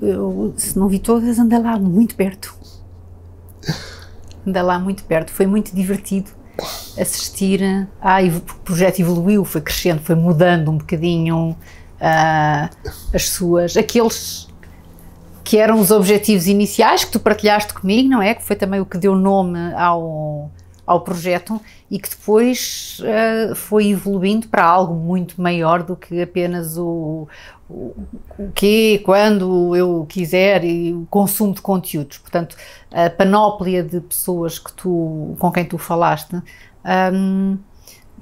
eu, se não vi todas, anda lá muito perto. anda lá muito perto. Foi muito divertido assistir. Ah, o projeto evoluiu, foi crescendo, foi mudando um bocadinho ah, as suas. Aqueles que eram os objetivos iniciais que tu partilhaste comigo, não é? Que foi também o que deu nome ao, ao projeto e que depois uh, foi evoluindo para algo muito maior do que apenas o, o, o que, quando eu quiser e o consumo de conteúdos. Portanto, a panóplia de pessoas que tu, com quem tu falaste. Um,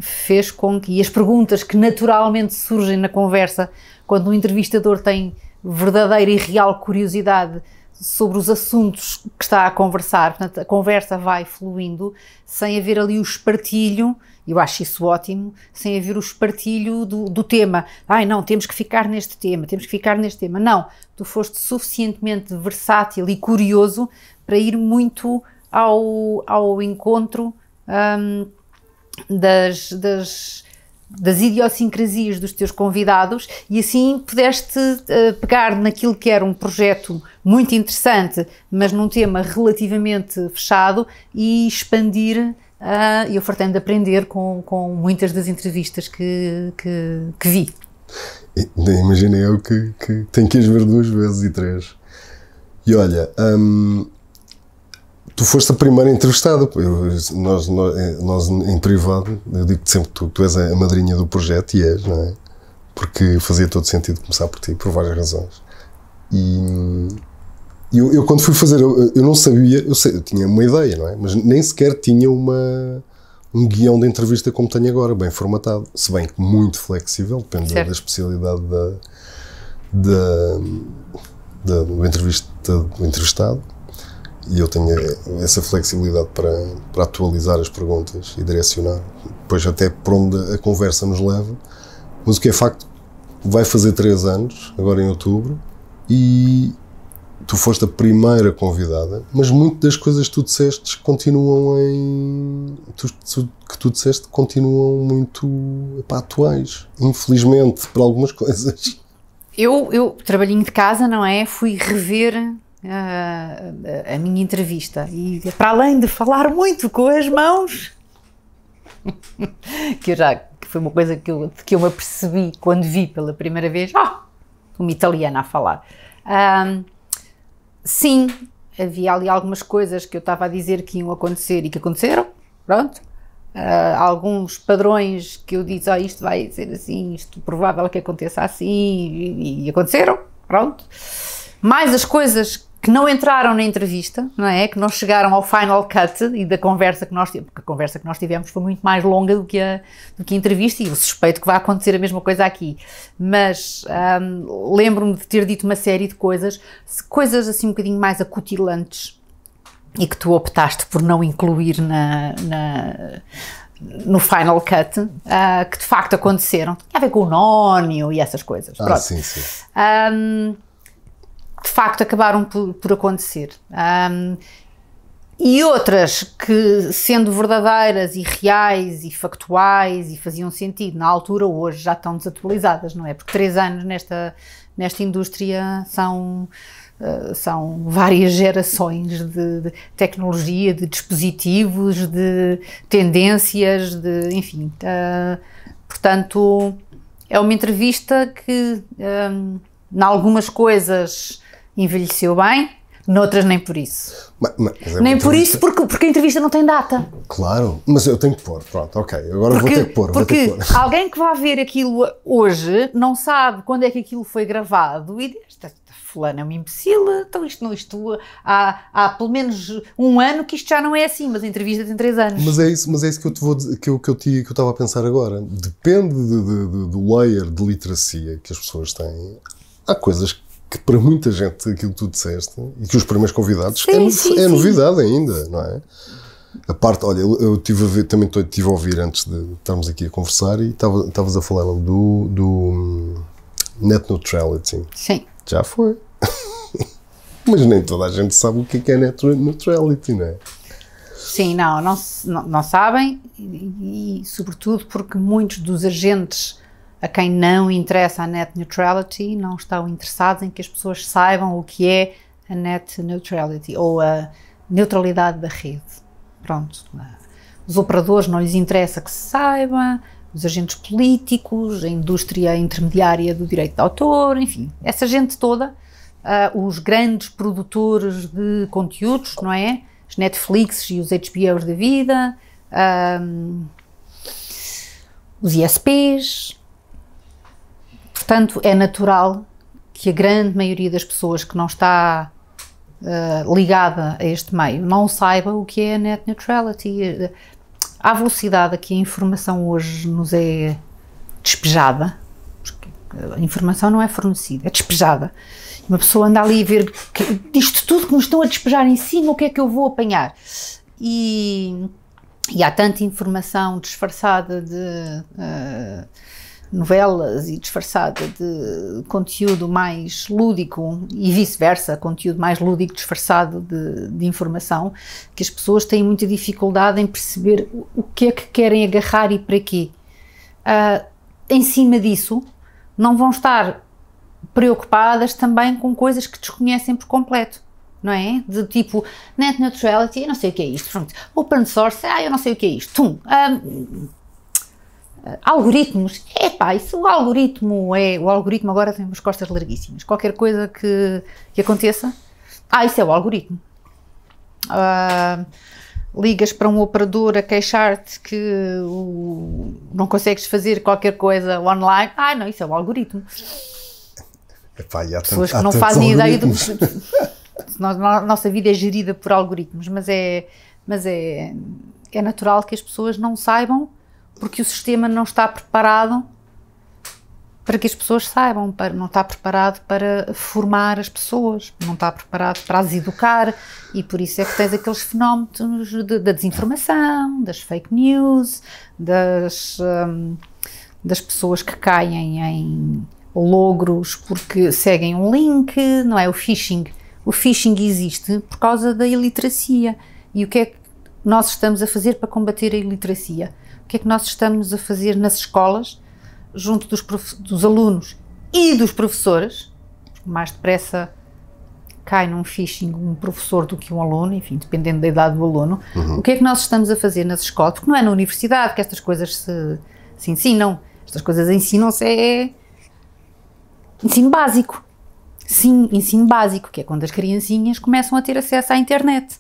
fez com que e as perguntas que naturalmente surgem na conversa quando um entrevistador tem verdadeira e real curiosidade sobre os assuntos que está a conversar, portanto, a conversa vai fluindo sem haver ali o espartilho, eu acho isso ótimo, sem haver o espartilho do, do tema. Ai não, temos que ficar neste tema, temos que ficar neste tema. Não, tu foste suficientemente versátil e curioso para ir muito ao, ao encontro hum, das, das das idiosincrasias dos teus convidados e assim pudeste uh, pegar naquilo que era um projeto muito interessante, mas num tema relativamente fechado e expandir eh, e uh, tendo a aprender com, com muitas das entrevistas que, que, que vi. Imaginei eu que, que tenho que as ver duas vezes e três. E olha, hum, tu foste a primeira entrevistada. Eu, nós, nós, nós, em privado, eu digo sempre que tu, tu, és a madrinha do projeto e és, não é? Porque fazia todo sentido começar por ti, por várias razões. E eu, eu quando fui fazer, eu, eu não sabia, eu, sei, eu, tinha uma ideia, não é? Mas nem sequer tinha uma, um guião de entrevista como tenho agora, bem formatado. Se bem que muito flexível, depende certo. da especialidade da, da, da, do, entrevista, do entrevistado e eu tenho essa flexibilidade para, para atualizar as perguntas e direcionar, depois até para onde a conversa nos leva. Mas o que é facto, vai fazer três anos, agora em outubro, e tu foste a primeira convidada, mas muitas das coisas que tu disseste continuam em. Tu, que tu disseste continuam muito epá, atuais, infelizmente, para algumas coisas. Eu, eu, trabalhinho de casa, não é? Fui rever a, ah, a minha entrevista. E para além de falar muito com as mãos, que eu já que foi uma coisa que eu, que eu me apercebi quando vi pela primeira vez oh, uma italiana a falar. sim, havia ali algumas coisas que eu estava a dizer que iam acontecer e que aconteceram, pronto. Uh, alguns padrões que eu disse, oh, isto vai ser assim, isto provável que aconteça assim, e, e aconteceram, pronto. Mais as coisas que não entraram na entrevista, não é? Que não chegaram ao final cut e da conversa que nós tivemos, porque a conversa que nós tivemos foi muito mais longa do que a, do que a entrevista e eu suspeito que vai acontecer a mesma coisa aqui. Mas hum, lembro-me de ter dito uma série de coisas, coisas assim um bocadinho mais acutilantes e que tu optaste por não incluir na, na no final cut uh, que de facto aconteceram. Tinha a ver com o nónio e essas coisas. Ah, Pronto. sim, sim. Um, de facto acabaram por, por acontecer. Um, e outras que, sendo verdadeiras e reais e factuais e faziam sentido na altura, hoje já estão desatualizadas, não é? Porque três anos nesta, nesta indústria são, uh, são várias gerações de, de, tecnologia, de dispositivos, de tendências, de, enfim. Uh, portanto, é uma entrevista que, um, eh, em algumas coisas, envelheceu bem, noutras nem por isso. Mas, mas é nem por isso, porque, porque a entrevista não tem data. Claro, mas eu tenho que pôr, pronto, ok, agora porque, vou ter que pôr. Porque que pôr. alguém que vai ver aquilo hoje não sabe quando é que aquilo foi gravado e diz, fulano é uma imbecil, então isto não isto há, há pelo menos um ano que isto já não é assim, mas a entrevista tem três anos. Mas é isso, mas é isso que eu te vou que eu, que eu, te, que eu estava a pensar agora. Depende de, de, de, do layer de literacia que as pessoas têm. Há coisas que que para muita gente aquilo que tu disseste e que os primeiros convidados é sim, é, no, sim, é novidade ainda, não é? A parte, olha, eu, tive a ver, também estive a ouvir antes de estarmos aqui a conversar e estavas a falar do, do hum, net neutrality. Sim. Já foi. Mas nem toda a gente sabe o é que é, net neutrality, não é? Sim, não, não, não sabem e, e, sobretudo porque muitos dos agentes a quem não interessa a net neutrality, não estão interessados em que as pessoas saibam o que é a net neutrality ou a neutralidade da rede. Pronto. Os operadores não lhes interessa que se saiba, os agentes políticos, a indústria intermediária do direito de autor, enfim, essa gente toda, uh, os grandes produtores de conteúdos, não é? Os Netflix e os HBOs da vida, um, ah, os ISPs, Portanto, é natural que a grande maioria das pessoas que não está uh, ligada a este meio não saiba o que é net neutrality. À eh, velocidade a que a informação hoje nos é despejada, a informação não é fornecida, é despejada. Uma pessoa anda ali a ver que, tudo que nos estão a despejar em cima, o que é que eu vou apanhar? E, e há tanta informação disfarçada de. Uh, novelas e disfarçada de conteúdo mais lúdico e vice-versa, conteúdo mais lúdico disfarçado de, de, informação, que as pessoas têm muita dificuldade em perceber o que é que querem agarrar e para quê. Uh, em cima disso, não vão estar preocupadas também com coisas que desconhecem por completo não é? De tipo, net neutrality, eu não sei o que é isto, pronto. Open source, ah, eu não sei o que é isto. Tum. Um, ah, eh, algoritmos, é pá, isso o algoritmo é. O algoritmo agora tem umas costas larguíssimas. Qualquer coisa que, que aconteça, ah, isso é o algoritmo. Uh, ligas para um operador a queixar-te que o, não consegues fazer qualquer coisa online, ah, não, isso é o algoritmo. Epá, e há Pessoas tanto, que não fazem ideia do A Nossa vida é gerida por algoritmos, mas é, mas é, é natural que as pessoas não saibam porque o sistema não está preparado para que as pessoas saibam, para, não está preparado para formar as pessoas, não está preparado para as educar, e por isso é que tens aqueles fenómenos de, da desinformação, das fake news, das, um, das pessoas que caem em logros porque seguem um link, não é? O phishing. O phishing existe por causa da iliteracia. E o que é que nós estamos a fazer para combater a iliteracia? o que é que nós estamos a fazer nas escolas, junto dos, dos alunos e dos professores, mais depressa cai num phishing um professor do que um aluno, enfim, dependendo da idade do aluno, uhum. o que é que nós estamos a fazer nas escolas? Porque não é na universidade que estas coisas se, se ensinam. Estas coisas ensinam-se é, é ensino básico. Sim, ensino básico, que é quando as criancinhas começam a ter acesso à internet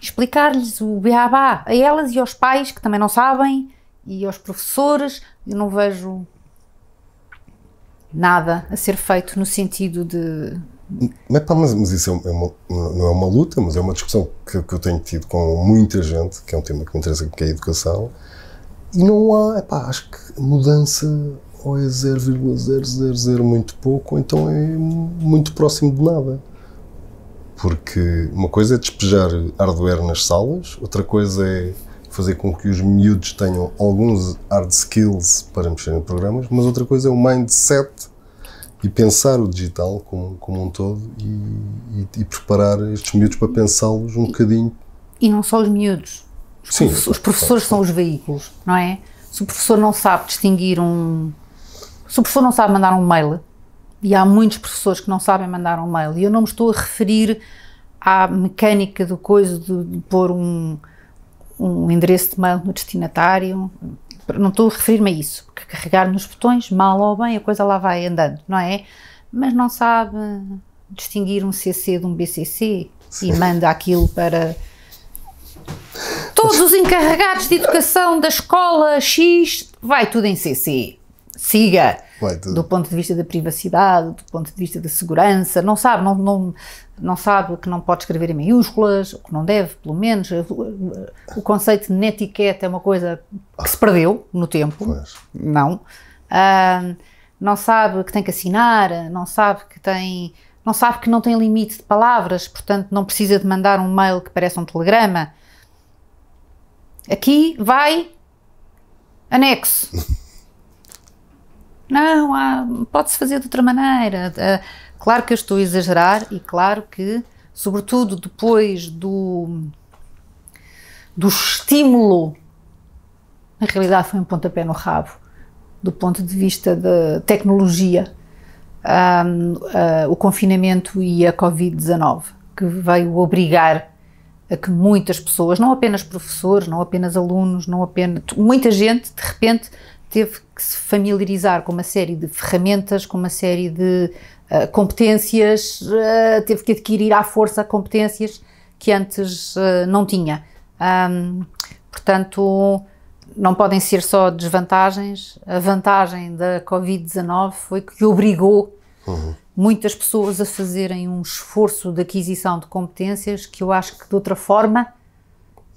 explicar-lhes o beabá a elas e aos pais que também não sabem e aos professores. Eu não vejo nada a ser feito no sentido de. Mas, mas, mas isso é uma, não é uma luta, mas é uma discussão que, que, eu tenho tido com muita gente, que é um tema que me interessa, que é a educação, e não há, epá, acho que mudança ou é 0,000 muito pouco, ou então é muito próximo de nada. Porque uma coisa é despejar hardware nas salas, outra coisa é fazer com que os miúdos tenham alguns hard skills para mexer em programas, mas outra coisa é o mindset e pensar o digital como, como um todo e, e, e preparar estes miúdos para pensá-los um bocadinho. E não só os miúdos. Os Sim, os professores são os veículos, não é? Se o professor não sabe distinguir um. Se o professor não sabe mandar um mail, e há muitos professores que não sabem mandar um mail, e eu não me estou a referir à mecânica do coisa de, pôr um, um endereço de mail no destinatário, não estou a referir-me a isso, porque carregar nos botões, mal ou bem, a coisa lá vai andando, não é? Mas não sabe distinguir um CC de um BCC Sim. e manda aquilo para todos os encarregados de educação da escola X, vai tudo em CC. Siga do ponto de vista da privacidade, do ponto de vista da segurança, não sabe, não, não, não sabe que não pode escrever em maiúsculas, que não deve, pelo menos. O conceito de netiqueta é uma coisa que se perdeu no tempo, pois. não. Ah, não sabe que tem que assinar, não sabe que tem não sabe que não tem limite de palavras, portanto não precisa de mandar um mail que parece um telegrama. Aqui vai anexo. Não, pode-se fazer de outra maneira. Eh, claro que eu estou a exagerar e claro que, sobretudo depois do, do estímulo, na realidade foi um pontapé no rabo, do ponto de vista da tecnologia, um, uh, eh, o confinamento e a Covid-19, que veio obrigar a que muitas pessoas, não apenas professores, não apenas alunos, não apenas muita gente de repente teve que se familiarizar com uma série de ferramentas, com uma série de uh, competências, uh, teve que adquirir à força competências que antes uh, não tinha. Um, portanto, não podem ser só desvantagens. A vantagem da Covid-19 foi que obrigou uhum. muitas pessoas a fazerem um esforço de aquisição de competências que eu acho que de outra forma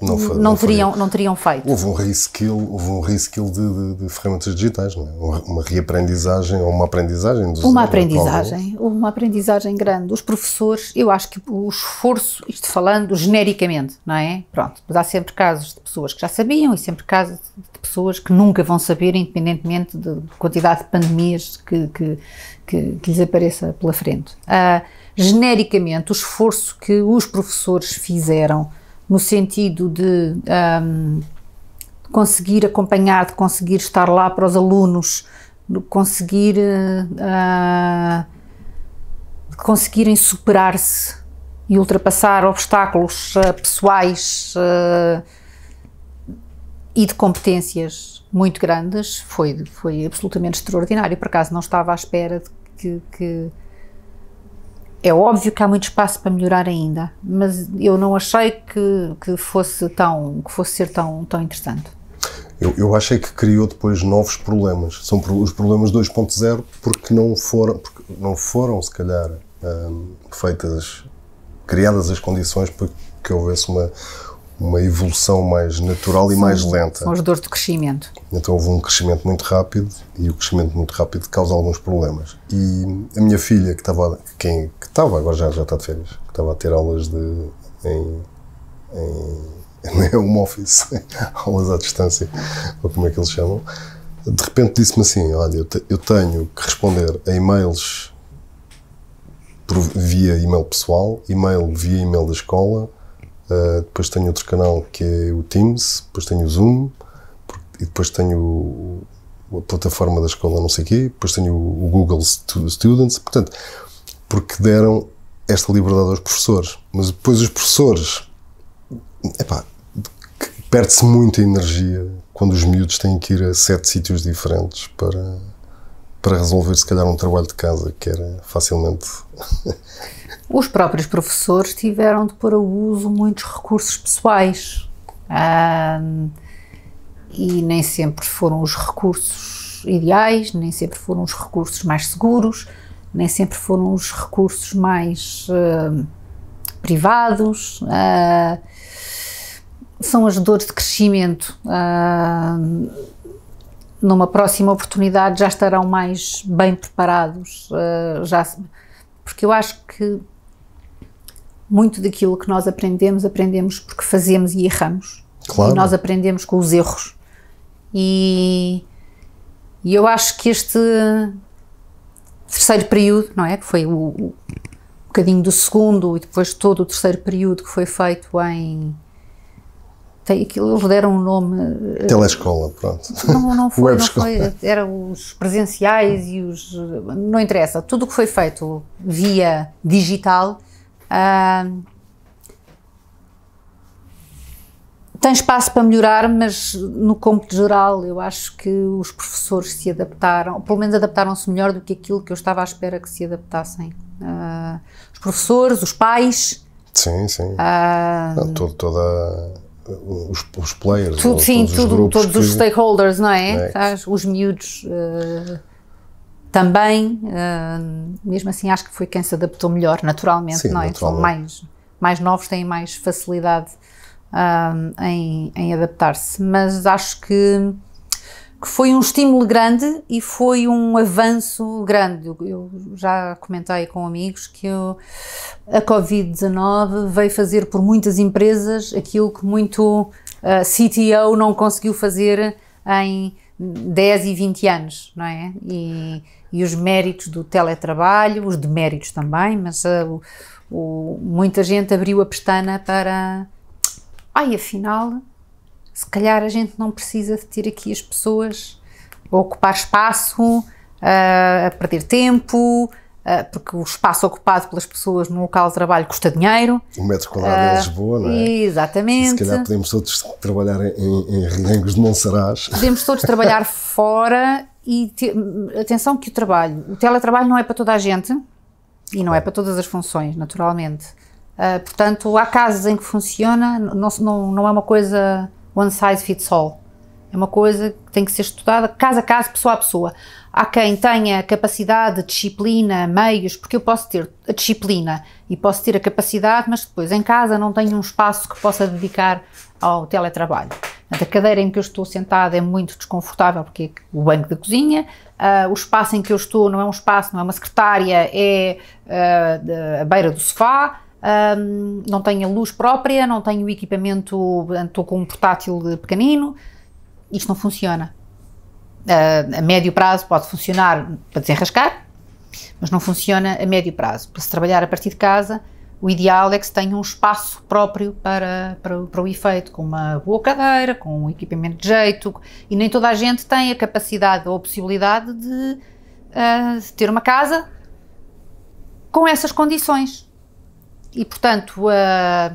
não, não, não teriam, não teriam feito. Houve um reskill, houve um reskill de, de, de ferramentas digitais, não é? uma reaprendizagem ou uma aprendizagem dos Uma aprendizagem, houve uma aprendizagem grande. Os professores, eu acho que o esforço, isto falando genericamente, não é? Pronto, mas há sempre casos de pessoas que já sabiam e sempre casos de pessoas que nunca vão saber, independentemente da quantidade de pandemias que, que, que, que, lhes apareça pela frente. Uh, genericamente, o esforço que os professores fizeram no sentido de um, conseguir acompanhar, de conseguir estar lá para os alunos, de conseguir, uh, conseguirem superar-se e ultrapassar obstáculos uh, pessoais uh, e de competências muito grandes foi, foi absolutamente extraordinário. Por acaso não estava à espera de que, que é óbvio que há muito espaço para melhorar ainda, mas eu não achei que, que fosse tão que fosse ser tão tão interessante. Eu, eu achei que criou depois novos problemas. São os problemas 2.0 porque não foram porque não foram se calhar hum, feitas criadas as condições para que houvesse uma uma evolução mais natural Sim, e mais lenta. São as dores do crescimento. Então houve um crescimento muito rápido e o crescimento muito rápido causa alguns problemas. E a minha filha, que estava, quem, que estava agora já, já está de férias, que estava a ter aulas de, em, em home office, aulas à distância, ou como é que eles chamam, de repente disse-me assim: Olha, eu, te, eu tenho que responder a e-mails por, via e-mail pessoal, e-mail via e-mail da escola eh, depois tenho outro canal que é o Teams, depois tenho o Zoom, e depois tenho a plataforma da escola não sei quê, depois tenho o Google Students, portanto, porque deram esta liberdade aos professores. Mas depois os professores, epá, perde-se muita energia quando os miúdos têm que ir a sete sítios diferentes para para resolver, se calhar, um trabalho de casa que era facilmente. Os próprios professores tiveram de pôr a uso muitos recursos pessoais. Um, e nem sempre foram os recursos ideais, nem sempre foram os recursos mais seguros, nem sempre foram os recursos mais uh, privados. Uh, são as dores de crescimento. Uh, numa próxima oportunidade já estarão mais bem preparados, eh, já porque eu acho que muito daquilo que nós aprendemos, aprendemos porque fazemos e erramos. Claro. E nós aprendemos com os erros. E, e eu acho que este terceiro período, não é? Que foi o, o bocadinho do segundo e depois todo o terceiro período que foi feito em tem aquilo, eles deram um nome. Eh, Telescola, pronto. Não, não foi, não foi. Era os presenciais e os. Não interessa. Tudo o que foi feito via digital. Uh, tem espaço para melhorar, mas no cômputo geral eu acho que os professores se adaptaram, pelo menos adaptaram-se melhor do que aquilo que eu estava à espera que se adaptassem. Uh, os professores, os pais. Sim, sim. Uh, Não, toda os, os players, tudo, sim, todos, tudo, os, todos que, os stakeholders, não é? Né? Tá, os miúdos uh, também, uh, mesmo assim, acho que foi quem se adaptou melhor, naturalmente, sim, não é? São mais, mais novos, têm mais facilidade uh, em, em adaptar-se, mas acho que que foi um estímulo grande e foi um avanço grande. Eu já comentei com amigos que eu, a Covid-19 veio fazer por muitas empresas aquilo que muito uh, eh, CTO não conseguiu fazer em 10 e 20 anos, não é? E, e os méritos do teletrabalho, os deméritos também, mas uh, o, o, muita gente abriu a pestana para. Ai, afinal, se calhar a gente não precisa de ter aqui as pessoas a ocupar espaço, a, perder tempo, porque o espaço ocupado pelas pessoas no local de trabalho custa dinheiro. Um metro quadrado uh, é ah, em Lisboa, não é? Exatamente. E se calhar podemos todos trabalhar em, em de Monsaraz. Podemos todos trabalhar fora e te, atenção que o trabalho, o teletrabalho não é para toda a gente e não é, é para todas as funções, naturalmente. Uh, portanto, há casos em que funciona, não, não, não é uma coisa one size fits all. É uma coisa que tem que ser estudada caso a caso, pessoa a pessoa. Há quem tenha capacidade, disciplina, meios, porque eu posso ter a disciplina e posso ter a capacidade, mas depois em casa não tenho um espaço que possa dedicar ao teletrabalho. a cadeira em que eu estou sentada é muito desconfortável, porque é o banco da cozinha, uh, o espaço em que eu estou não é um espaço, não é uma secretária, é uh, ah, a beira do sofá um, não tenho a luz própria, não tenho o equipamento, estou com um portátil pequenino, isto não funciona. Uh, a médio prazo pode funcionar para desenrascar, mas não funciona a médio prazo. Para se trabalhar a partir de casa, o ideal é que se tenha um espaço próprio para, para, para, o efeito, com uma boa cadeira, com um equipamento de jeito, e nem toda a gente tem a capacidade ou a possibilidade de, uh, de ter uma casa com essas condições e, portanto, a,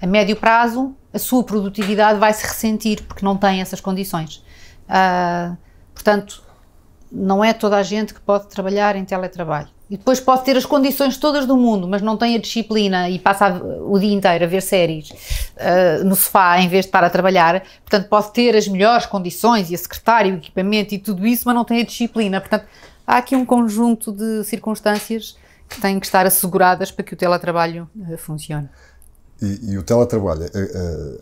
a médio prazo, a sua produtividade vai se ressentir porque não tem essas condições. Uh, portanto, não é toda a gente que pode trabalhar em teletrabalho. E depois pode ter as condições todas do mundo, mas não tem a disciplina e passa o dia inteiro a ver séries uh, no sofá em vez de estar a trabalhar. Portanto, pode ter as melhores condições e a secretária, o equipamento e tudo isso, mas não tem a disciplina. Portanto, há aqui um conjunto de circunstâncias que têm que estar asseguradas para que o teletrabalho eh, funcione. E, e o teletrabalho, eh, eh,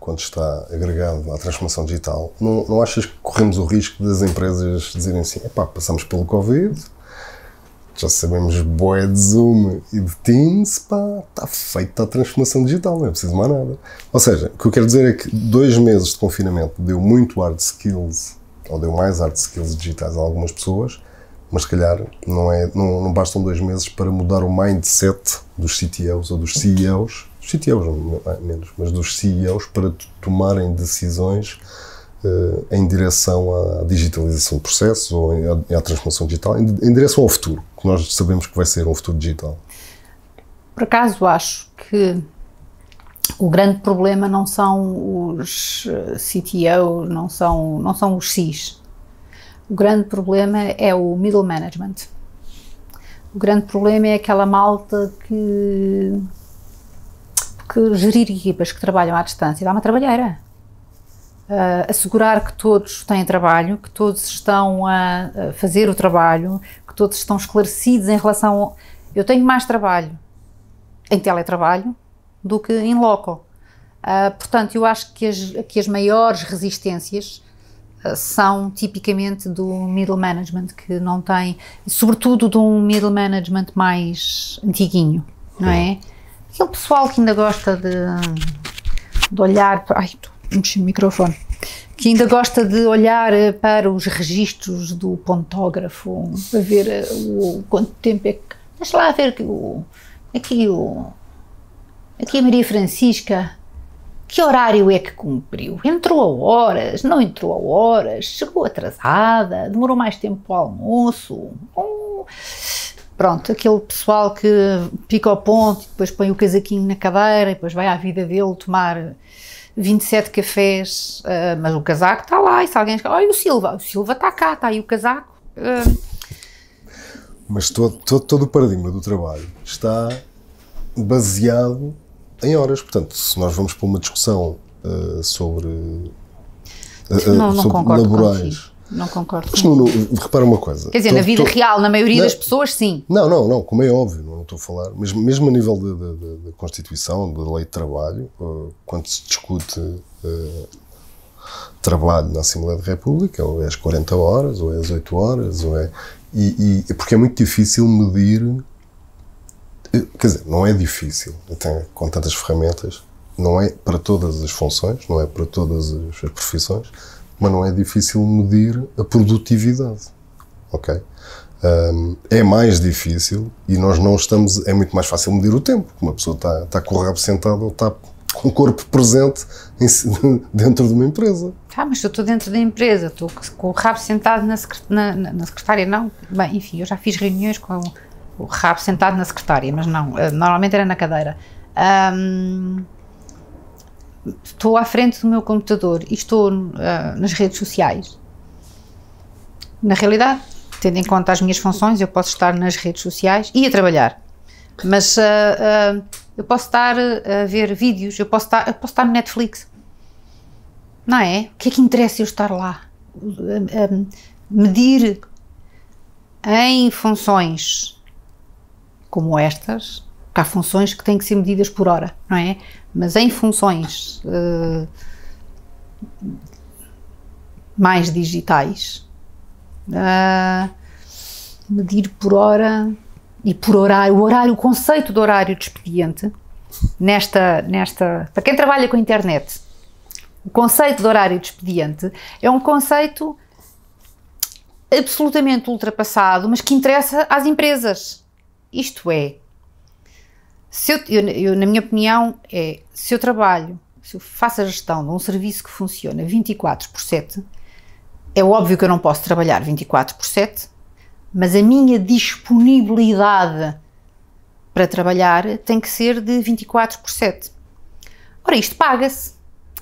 quando está agregado à transformação digital, não, não achas que corremos o risco das empresas dizerem assim: epá, passamos pelo Covid, já sabemos boé de Zoom e de Teams, pá, está feita a transformação digital, não é preciso mais nada. Ou seja, o que eu quero dizer é que dois meses de confinamento deu muito hard skills, ou deu mais hard skills digitais a algumas pessoas, mas se calhar não, é, não, não bastam dois meses para mudar o mindset dos CTOs ou dos CEOs, dos CTOs é menos, mas dos CEOs para tomarem decisões uh, em direção à digitalização de processos ou à, à transformação digital, em, em direção ao futuro, que nós sabemos que vai ser um futuro digital. Por acaso acho que o grande problema não são os eh, CTOs, não são, não são os CIS, o grande problema é o middle management. O grande problema é aquela malta que, que gerir equipas que trabalham à distância dá uma trabalheira. Uh, assegurar que todos têm trabalho, que todos estão a, a fazer o trabalho, que todos estão esclarecidos em relação. Ao, eu tenho mais trabalho em teletrabalho do que em loco. Uh, portanto, eu acho que as, que as maiores resistências são tipicamente do middle management, que não tem, sobretudo de um middle management mais antiguinho, não é? Aquele pessoal que ainda gosta de, de olhar. Ai, mexi o microfone. Que ainda gosta de olhar eh, para os registros do pontógrafo, para ver eh, o, quanto tempo é que. Deixa lá ver que o, aqui o. Aqui a Maria Francisca que horário é que cumpriu? Entrou a horas? Não entrou a horas? Chegou atrasada? Demorou mais tempo para o almoço? Hum, pronto, aquele pessoal que pica ao ponto e depois põe o casaquinho na cadeira e depois vai à vida dele tomar 27 cafés, uh, mas o casaco está lá. E se alguém. Olha o Silva, o Silva está cá, está aí o casaco. Uh. Mas todo, todo, todo o paradigma do trabalho está baseado em horas. Portanto, se nós vamos para uma discussão uh, sobre, uh, não, não sobre laborais. Não concordo. Mas, repara uma coisa. Quer dizer, tô, na vida tô, real, na maioria não, das pessoas, sim. Não, não, não, como é óbvio, não estou a falar. mesmo mesmo a nível da Constituição, da lei de trabalho, uh, quando se discute trabalho na Assembleia da República, ou é às 40 horas, ou é às 8 horas, ou é. E, e, porque é muito difícil medir Quer dizer, não é difícil. Até com tantas ferramentas, não é para todas as funções, não é para todas as profissões, mas não é difícil medir a produtividade. Ok? Um, é mais difícil e nós não estamos. É muito mais fácil medir o tempo, que uma pessoa está, está com o rabo sentado ou está com o corpo presente em, dentro de uma empresa. Ah, mas eu estou dentro da empresa, estou com o rabo sentado na, secret, na, na, na secretária, não. Bem, enfim, eu já fiz reuniões com o rabo sentado na secretária, mas não, eh, normalmente era na cadeira. Um, estou à frente do meu computador e estou uh, nas redes sociais. Na realidade, tendo em conta as minhas funções, eu posso estar nas redes sociais e a trabalhar. Mas uh, uh, eu posso estar a ver vídeos, eu posso estar, eu posso estar no Netflix. Não é? O que é que interessa eu estar lá? medir em funções como estas, porque há funções que têm que ser medidas por hora, não é? Mas em funções uh, mais digitais, uh, medir por hora e por horário, o horário, o conceito do horário de expediente, nesta, nesta, para quem trabalha com a internet, o conceito de horário de expediente é um conceito absolutamente ultrapassado, mas que interessa às empresas isto é, se eu, eu, eu, na minha opinião, é se eu trabalho, se eu faço a gestão de um serviço que funciona 24 por 7, é óbvio que eu não posso trabalhar 24 por 7, mas a minha disponibilidade para trabalhar tem que ser de 24 por 7. Ora, isto paga-se.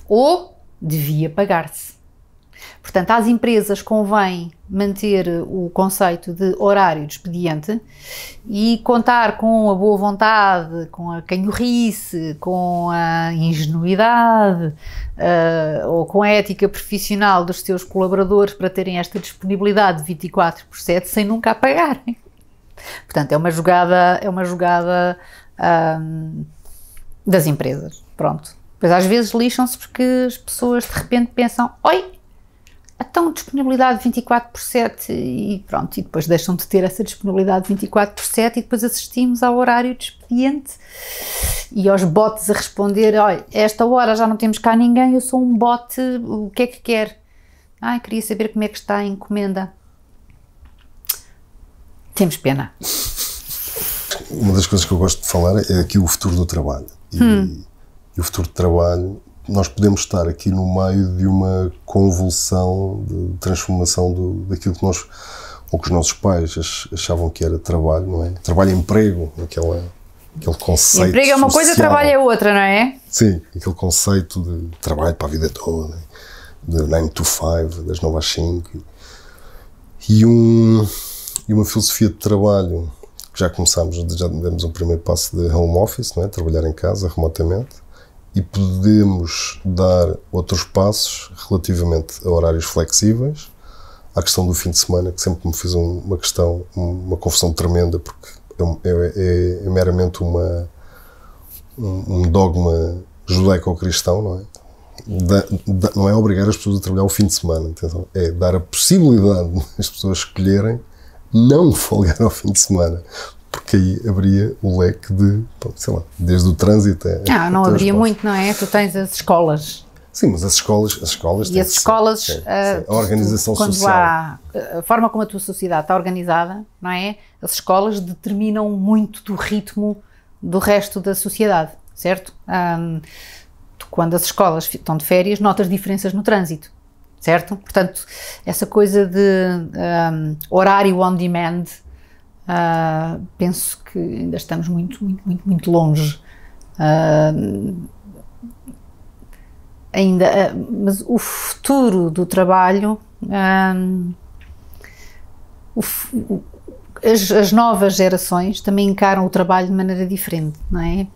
Ou devia pagar-se. Portanto, às empresas convém manter o conceito de horário de expediente e contar com a boa vontade, com a canhorrice, com a ingenuidade uh, ou com a ética profissional dos seus colaboradores para terem esta disponibilidade 24 por 7 sem nunca a pagarem. Portanto, é uma jogada, é uma jogada um, das empresas. Pronto. Pois às vezes lixam-se porque as pessoas de repente pensam: oi, então, disponibilidade 24 por 7 e pronto, e depois deixam de ter essa disponibilidade 24 por 7 e depois assistimos ao horário de expediente e aos bots a responder, olha, esta hora já não temos cá ninguém, eu sou um bot, o que é que quer? Ai, queria saber como é que está a encomenda. Temos pena. Uma das coisas que eu gosto de falar é aqui o futuro do trabalho. E, hum. e o futuro do trabalho nós podemos estar aqui no meio de uma convulsão de transformação do, daquilo que nós ou que os nossos pais achavam que era trabalho, não é? Trabalho e emprego, aquele aquele conceito. Emprego é uma social. coisa, trabalho é outra, não é? Sim, aquele conceito de trabalho para a vida toda, de 9 to 5, das 9 às 5. E, um, e uma filosofia de trabalho que já começámos, já demos o um primeiro passo de home office, não é? Trabalhar em casa remotamente e podemos dar outros passos relativamente a horários flexíveis, à questão do fim de semana, que sempre me fez uma questão, uma confusão tremenda, porque é, é, é, é meramente uma, um dogma judaico-cristão, não é? Da, da, não é obrigar as pessoas a trabalhar o fim de semana, entendeu é dar a possibilidade das pessoas escolherem não folgar ao fim de semana porque aí abria o leque de, sei lá, desde o trânsito. Ah, não abria muito, não é? Tu tens as escolas. Sim, mas as escolas, as escolas e as escolas, ah, ser, a, organização tu, quando social. Há, ah, a forma como a tua sociedade está organizada, não é? As escolas determinam muito do ritmo do resto da sociedade, certo? tu, quando as escolas estão de férias, notas diferenças no trânsito, certo? Portanto, essa coisa de horário on demand, Uh, penso que ainda estamos muito, muito, muito, muito longe. Uh, ainda, uh, mas o futuro do trabalho, o, o, as, as, novas gerações também encaram o trabalho de maneira diferente, não é?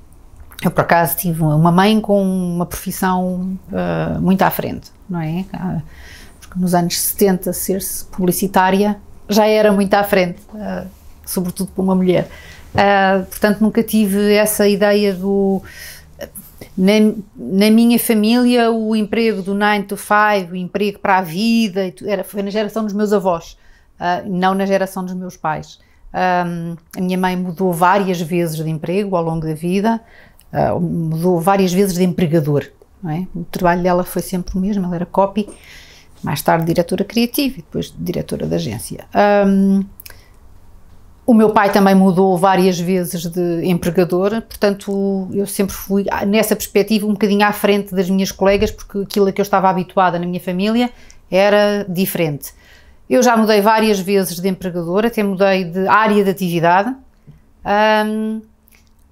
Eu, por acaso, tive uma mãe com uma profissão muito à frente, não é? Porque nos anos 70, ser-se publicitária já era muito à frente sobretudo para uma mulher. Uh, portanto, nunca tive essa ideia do. Na, na, minha família, o emprego do 9 to 5, o emprego para a vida, era, foi na geração dos meus avós, uh, não na geração dos meus pais. Um, ah, a minha mãe mudou várias vezes de emprego ao longo da vida, uh, mudou várias vezes de empregador. É? O trabalho dela foi sempre o mesmo, ela era copy, mais tarde diretora criativa e depois diretora da de agência. Um, o meu pai também mudou várias vezes de empregador, portanto eu sempre fui ah, nessa perspectiva um bocadinho à frente das minhas colegas, porque aquilo a que eu estava habituada na minha família era diferente. Eu já mudei várias vezes de empregador, até mudei de área de atividade,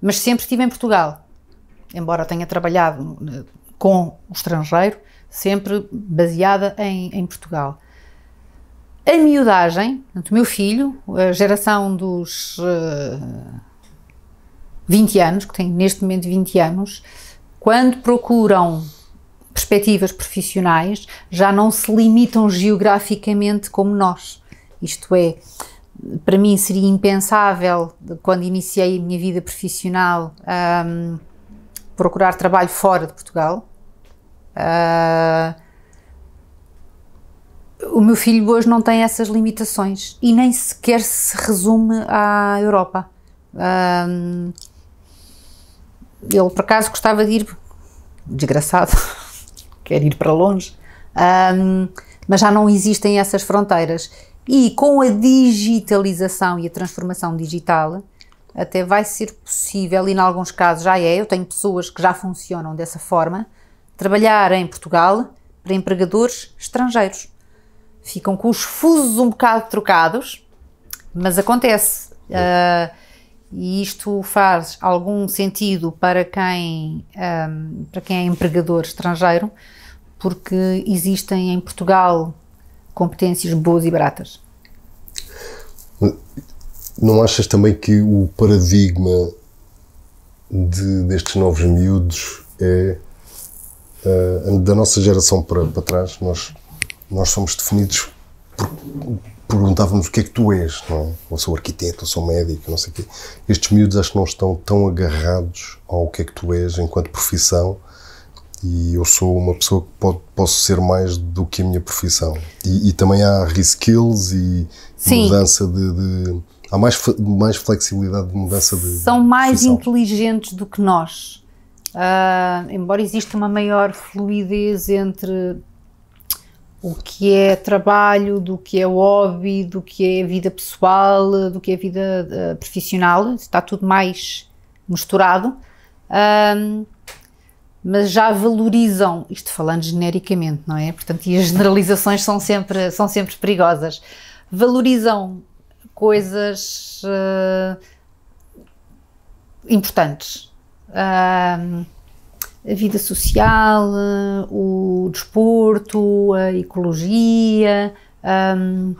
mas sempre estive em Portugal. Embora tenha trabalhado eh, com o estrangeiro, sempre baseada em, em Portugal. A miudagem, o meu filho, a geração dos uh, eh, 20 anos, que tem neste momento 20 anos, quando procuram perspectivas profissionais, já não se limitam geograficamente como nós. Isto é, para mim seria impensável, quando iniciei a minha vida profissional, um, ehm, procurar trabalho fora de Portugal. Uh, o meu filho hoje não tem essas limitações e nem sequer se resume à Europa. Um, ele, por acaso, gostava de ir, desgraçado, quer ir para longe, um, mas já não existem essas fronteiras. E com a digitalização e a transformação digital, até vai ser possível, e em alguns casos já é, eu tenho pessoas que já funcionam dessa forma, trabalhar em Portugal para empregadores estrangeiros ficam com os fusos um bocado trocados, mas acontece. Uh, e isto faz algum sentido para quem, um, ah, para quem é empregador estrangeiro, porque existem em Portugal competências boas e baratas. Não achas também que o paradigma de, destes novos miúdos é uh, da nossa geração para, para trás? Nós nós somos definidos por, perguntávamos o que é que tu és, não? Ou é? sou arquiteto, ou sou médico, não sei o quê. Estes miúdos acho que não estão tão agarrados ao que é que tu és enquanto profissão e eu sou uma pessoa que pode, posso ser mais do que a minha profissão. E, e também há reskills e Sim. mudança de, de. há mais, mais flexibilidade de mudança de. São mais profissão. inteligentes do que nós. Uh, embora exista uma maior fluidez entre o que é trabalho, do que é hobby, do que é vida pessoal, do que é vida uh, profissional, está tudo mais misturado, um, mas já valorizam, isto falando genericamente, não é? Portanto, e as generalizações são sempre, são sempre perigosas, valorizam coisas uh, importantes. Um, a vida social, eh, o desporto, a ecologia. Um,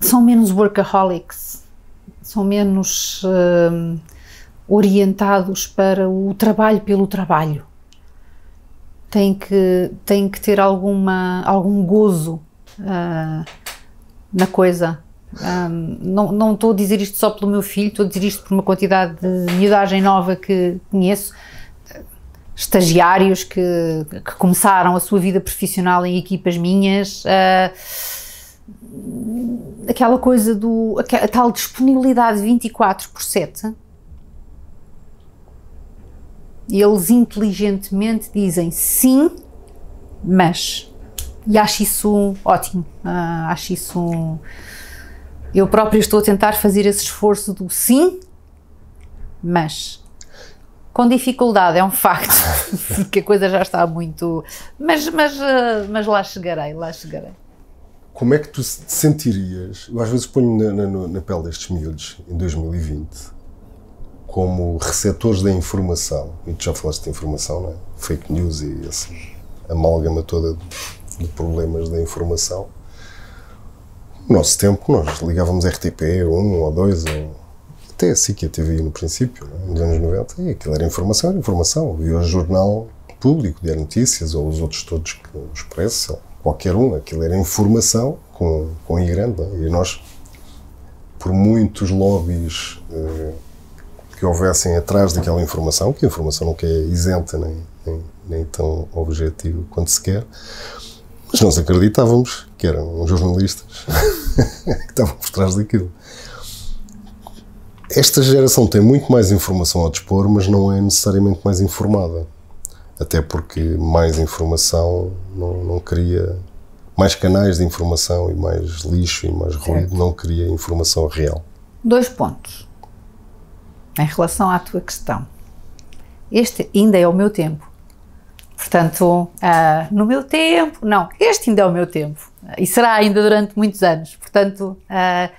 são menos workaholics, são menos um, orientados para o trabalho pelo trabalho. Tem que, tem que ter alguma, algum gozo uh, na coisa não, não estou a dizer isto só pelo meu filho, estou a dizer isto por uma quantidade de miudagem nova que conheço, estagiários que, que começaram a sua vida profissional em equipas minhas. Uh, aquela coisa do. a tal disponibilidade 24 por 7 eles inteligentemente dizem sim, mas. E acho isso ótimo. Uh, acho isso. Eu próprio estou a tentar fazer esse esforço do sim, mas com dificuldade, é um facto, porque a coisa já está muito. Mas, mas, eh, mas lá chegarei, lá chegarei. Como é que tu te sentirias? Eu às vezes ponho na, na, na pele destes miúdos, em 2020, como receptores da informação, e tu já falaste de informação, não é? Fake news e essa amálgama toda de problemas da informação. No nosso tempo, nós ligávamos RTP, um ou dois, ou até assim que a TV no princípio, né, nos anos 90, e aquilo era informação, era informação. E o jornal público, de notícias, ou os outros todos que nos Expresso, qualquer um, aquilo era informação com, com I grande. Né, e nós, por muitos lobbies eh, que houvessem atrás daquela informação, que a informação nunca é isenta nem, nem, nem tão objetiva quanto se quer, mas nós acreditávamos que eram jornalistas que estavam por trás daquilo. Esta geração tem muito mais informação a dispor, mas não é necessariamente mais informada. Até porque mais informação não, não cria. Mais canais de informação e mais lixo e mais ruído não cria informação real. Dois pontos. Em relação à tua questão. Este ainda é o meu tempo. Portanto, uh, no meu tempo, não, este ainda é o meu tempo e será ainda durante muitos anos. Portanto, uh,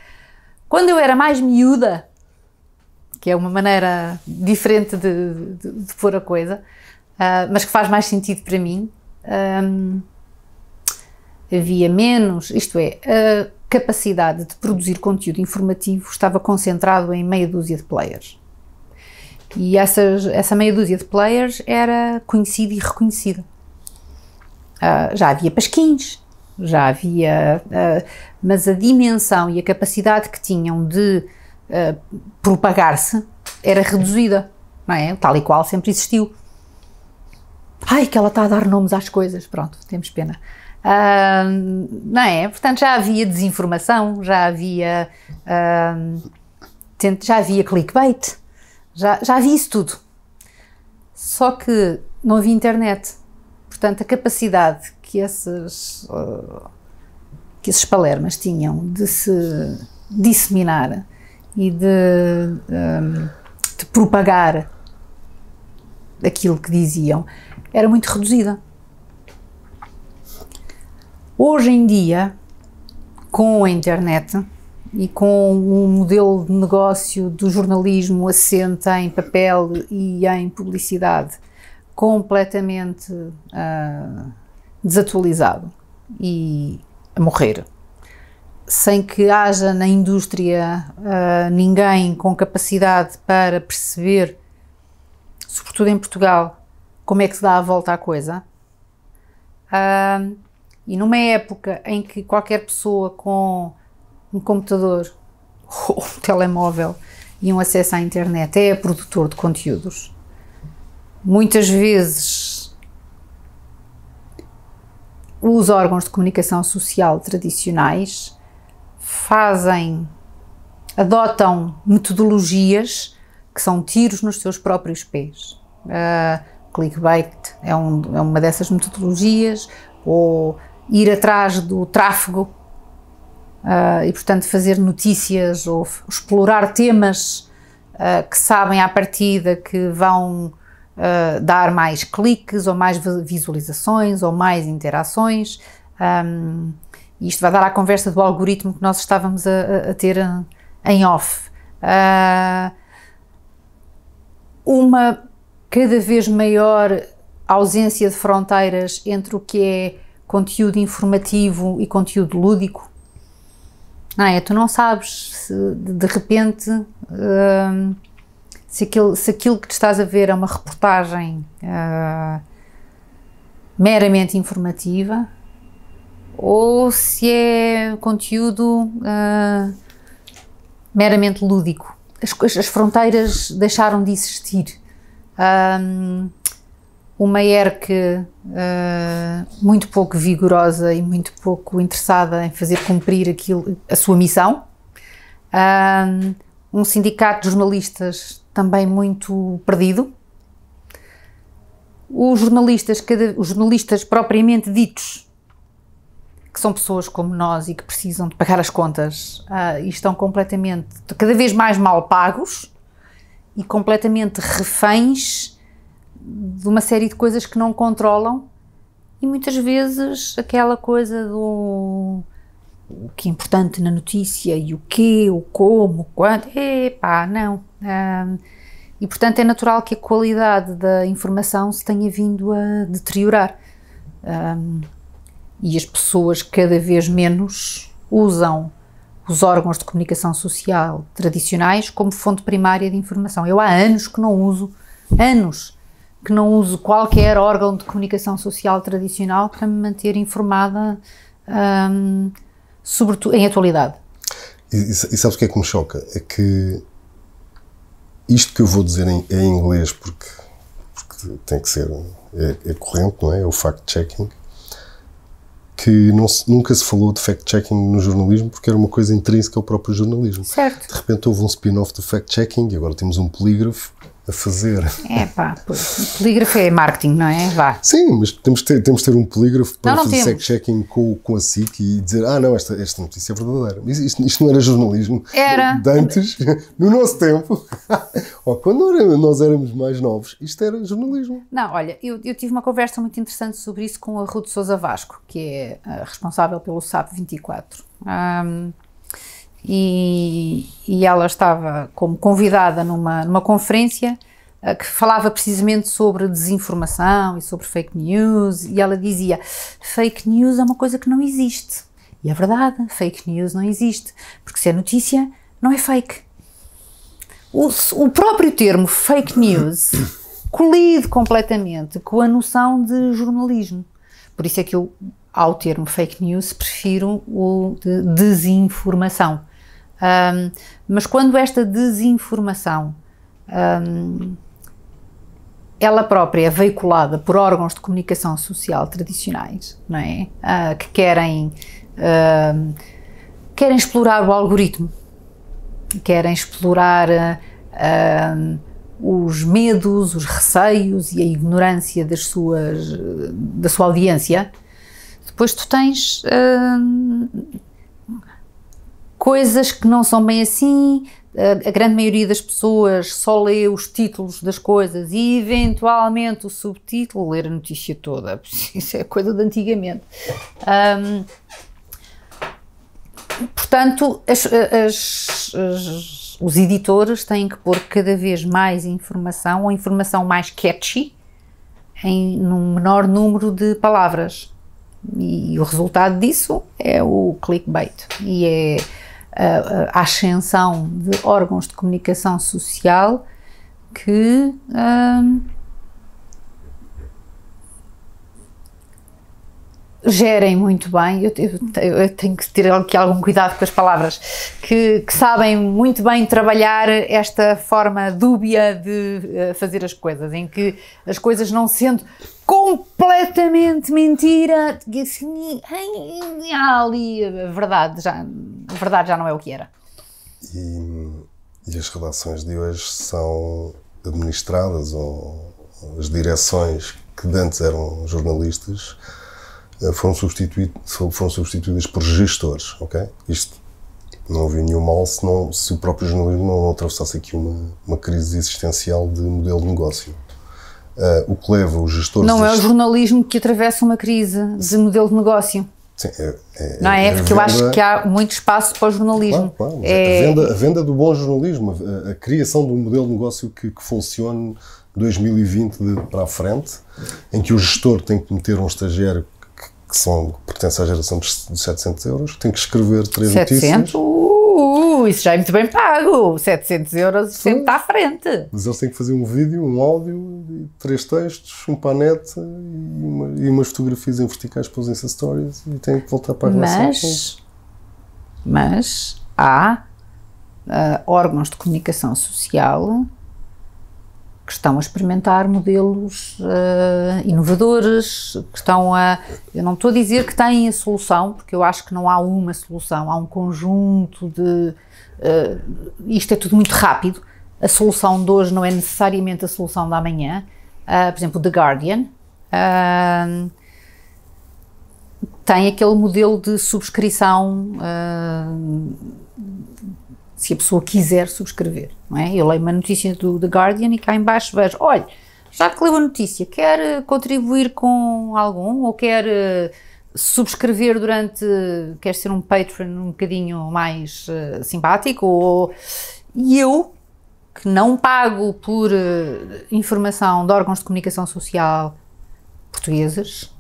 quando eu era mais miúda, que é uma maneira diferente de, de, de pôr a coisa, uh, mas que faz mais sentido para mim, um, havia menos, isto é, a capacidade de produzir conteúdo informativo estava concentrado em meia dúzia de players. E essas, essa meia dúzia de players era conhecida e reconhecida. Uh, já havia pasquins, já havia. Uh, mas a dimensão e a capacidade que tinham de uh, propagar-se era reduzida, não é? Tal e qual sempre existiu. Ai, que ela está a dar nomes às coisas, pronto, temos pena. não é? Portanto, já havia desinformação, já havia. já havia clickbait já, já vi isso tudo. Só que não havia internet. Portanto, a capacidade que esses, eh, que esses palermas tinham de se disseminar e de, ehm, de propagar aquilo que diziam era muito reduzida. Hoje em dia, com a internet, e com um modelo de negócio do jornalismo assente em papel e em publicidade completamente uh, desatualizado e a morrer. Sem que haja na indústria uh, ninguém com capacidade para perceber, sobretudo em Portugal, como é que se dá a volta à coisa. Uh, e numa época em que qualquer pessoa com um computador ou um telemóvel e um acesso à internet é produtor de conteúdos. Muitas vezes os órgãos de comunicação social tradicionais fazem, adotam metodologias que são tiros nos seus próprios pés. Uh, clickbait é, um, é uma dessas metodologias, ou ir atrás do tráfego uh, e, portanto, fazer notícias ou explorar temas uh, que sabem à partida que vão uh, dar mais cliques ou mais visualizações ou mais interações. Um, isto vai dar à conversa do algoritmo que nós estávamos a, a ter em off. uma cada vez maior ausência de fronteiras entre o que é conteúdo informativo e conteúdo lúdico não é, tu não sabes se de repente hum, se, aquilo, se aquilo que estás a ver é uma reportagem hum, meramente informativa ou se é conteúdo hum, meramente lúdico. As, as, fronteiras deixaram de existir. Um, uma ERC uh, ah, muito pouco vigorosa e muito pouco interessada em fazer cumprir aquilo, a sua missão, uh, um sindicato de jornalistas também muito perdido, os jornalistas, cada, os jornalistas propriamente ditos, que são pessoas como nós e que precisam de pagar as contas uh, e estão completamente, cada vez mais mal pagos e completamente reféns de uma série de coisas que não controlam e muitas vezes aquela coisa do o que é importante na notícia e o que, o como, o quanto, epá, não. e portanto é natural que a qualidade da informação se tenha vindo a deteriorar. e as pessoas cada vez menos usam os órgãos de comunicação social tradicionais como fonte primária de informação. Eu há anos que não uso, anos, que não uso qualquer órgão de comunicação social tradicional para me manter informada, um, sobretudo em atualidade. E, e, sabes o que é que me choca? É que isto que eu vou dizer em, em inglês, porque, porque, tem que ser, é, é corrente, não é? É o fact-checking que não, nunca se falou de fact-checking no jornalismo porque era uma coisa intrínseca ao próprio jornalismo. Certo. De repente houve um spin-off do fact-checking e agora temos um polígrafo a fazer. É pá, polígrafo é marketing, não é? Vá. Sim, mas temos de ter, temos ter um polígrafo para não, não fazer check-checking com, com a SIC e dizer: ah, não, esta, esta notícia é verdadeira. Mas isto, isto não era jornalismo. Era. De antes, no nosso tempo, ou quando nós éramos mais novos, isto era jornalismo. Não, olha, eu, eu tive uma conversa muito interessante sobre isso com a Ruth Souza Vasco, que é eh, responsável pelo SAP 24. Um, e, e ela estava como convidada numa, numa conferência eh, que falava precisamente sobre desinformação e sobre fake news, e ela dizia: fake news é uma coisa que não existe. E é verdade, fake news não existe, porque se é notícia, não é fake. O, o próprio termo fake news colide completamente com a noção de jornalismo. Por isso é que eu, ao termo fake news, prefiro o de desinformação um, mas quando esta desinformação um, ela própria é veiculada por órgãos de comunicação social tradicionais, não é? Uh, que querem, uh, querem explorar o algoritmo, querem explorar uh, os medos, os receios e a ignorância das suas, da sua audiência. Depois tu tens coisas que não são bem assim. A grande maioria das pessoas só lê os títulos das coisas e, eventualmente, o subtítulo, ler a notícia toda. Isso é coisa de antigamente. Um, portanto, as, as, as, os editores têm que pôr cada vez mais informação, ou informação mais catchy, em, num menor número de palavras. E o resultado disso é o clickbait. E é a, a ascensão de órgãos de comunicação social que ah, gerem muito bem, eu, eu, eu, tenho que ter aqui algum cuidado com as palavras, que, que sabem muito bem trabalhar esta forma dúbia de eh, fazer as coisas, em que as coisas não sendo completamente mentira, assim, ali a eh, verdade, já, a verdade já não é o que era. E, e as redações de hoje são administradas ou as direções que antes eram jornalistas eh, foram, foram substituídas por gestores, ok? Isto não havia nenhum mal se, não, se o próprio jornalismo não atravessasse aqui uma, uma crise existencial de modelo de negócio. Uh, o que leva os gestores. Não é o jornalismo que atravessa uma crise de modelo de negócio. Sim, é, é, não é? é porque venda, eu acho que há muito espaço para o jornalismo. Claro, claro, é... a, é- venda, a venda do bom jornalismo, a, a criação de um modelo de negócio que, que funcione 2020 de, para a frente, em que o gestor tem que meter um estagiário que são, pertence à geração dos 700 euros, tem que escrever três 700? notícias. Uh, isso já é muito bem pago. 700 euros Sim. sempre está à frente. Mas eles têm que fazer um vídeo, um áudio, três textos, um panete e, uma, e umas fotografias em verticais para os Insta Stories e têm que voltar para a relação. Mas, mas há uh, órgãos de comunicação social que estão a experimentar modelos uh, inovadores, que estão a. Eu não estou a dizer que têm a solução, porque eu acho que não há uma solução, há um conjunto de. Uh, isto é tudo muito rápido. A solução de hoje não é necessariamente a solução da manhã. Uh, eh, por exemplo, The Guardian tem aquele modelo de subscrição se a pessoa quiser subscrever, não é? Eu leio uma notícia do The Guardian e cá embaixo vejo, olha, já que leu a notícia, quer eh, contribuir com algum ou quer eh, subscrever durante, quer ser um patron um bocadinho mais uh, simpático ou, e eu que não pago por uh, informação de órgãos de comunicação social portugueses,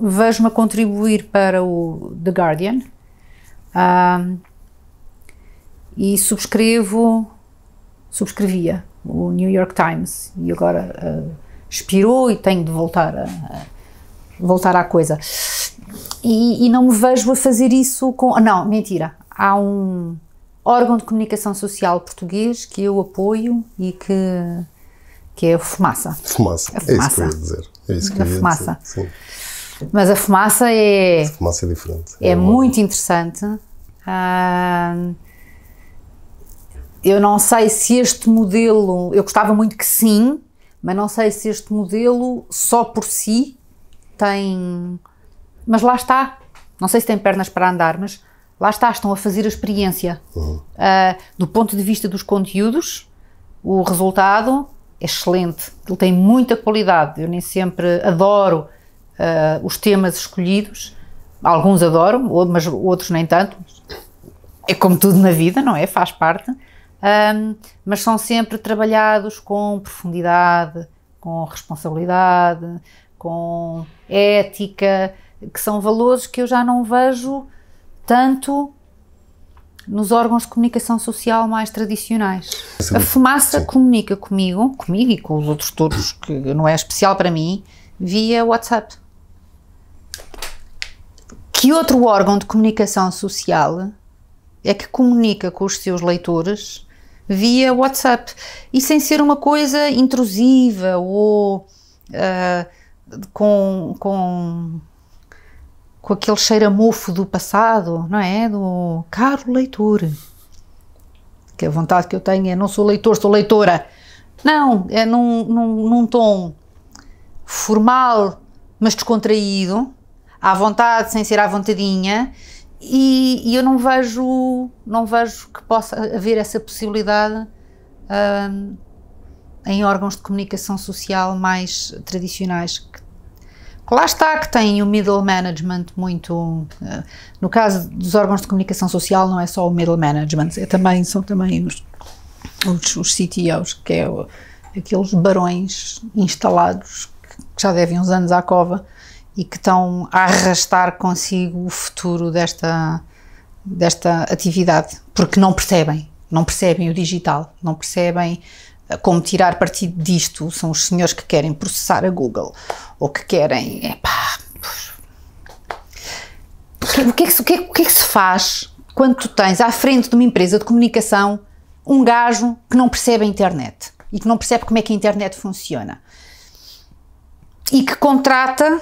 vejo-me a contribuir para o The Guardian. Uh, e subscrevo, subscrevia o New York Times e agora uh, eh, expirou e tenho de voltar a, a voltar à coisa. E, e, não me vejo a fazer isso com. Não, mentira. Há um órgão de comunicação social português que eu apoio e que, que é a Fumaça. Fumaça, a fumaça. é isso que eu ia dizer. É isso que a eu ia fumaça. dizer. Sim. Mas a Fumaça é. A fumaça é diferente. É, é muito interessante. Ah, eu não sei se este modelo, eu gostava muito que sim, mas não sei se este modelo só por si tem. Mas lá está. Não sei se tem pernas para andar, mas lá está, estão a fazer a experiência. Uhum. Uh, do ponto de vista dos conteúdos, o resultado é excelente. Ele tem muita qualidade. Eu nem sempre adoro uh, os temas escolhidos. Alguns adoro, mas outros nem tanto. É como tudo na vida, não é? Faz parte um, mas são sempre trabalhados com profundidade, com responsabilidade, com ética, que são valores que eu já não vejo tanto nos órgãos de comunicação social mais tradicionais. A fumaça Sim. comunica comigo, comigo e com os outros todos, que não é especial para mim, via WhatsApp. Que outro órgão de comunicação social é que comunica com os seus leitores via WhatsApp e sem ser uma coisa intrusiva ou uh, com, com, com aquele cheiro a mofo do passado, não é? Do caro leitor. Que a vontade que eu tenho é não sou leitor, sou leitora. Não, é num, num, num tom formal, mas descontraído, à vontade, sem ser à vontadinha, e, e, eu não vejo, não vejo que possa haver essa possibilidade um, em órgãos de comunicação social mais tradicionais. Que, que lá está que tem o middle management muito. Uh, no caso dos órgãos de comunicação social, não é só o middle management, é também, são também os, os, os CTOs, que é o, aqueles barões instalados que já devem uns anos à cova e que estão a arrastar consigo o futuro desta, desta atividade, porque não percebem, não percebem o digital, não percebem eh, como tirar partido disto. São os senhores que querem processar a Google ou que querem. Epá, o que, é que, o, que é, é o que é que se faz quando tu tens à frente de uma empresa de comunicação um gajo que não percebe a internet e que não percebe como é que a internet funciona e que contrata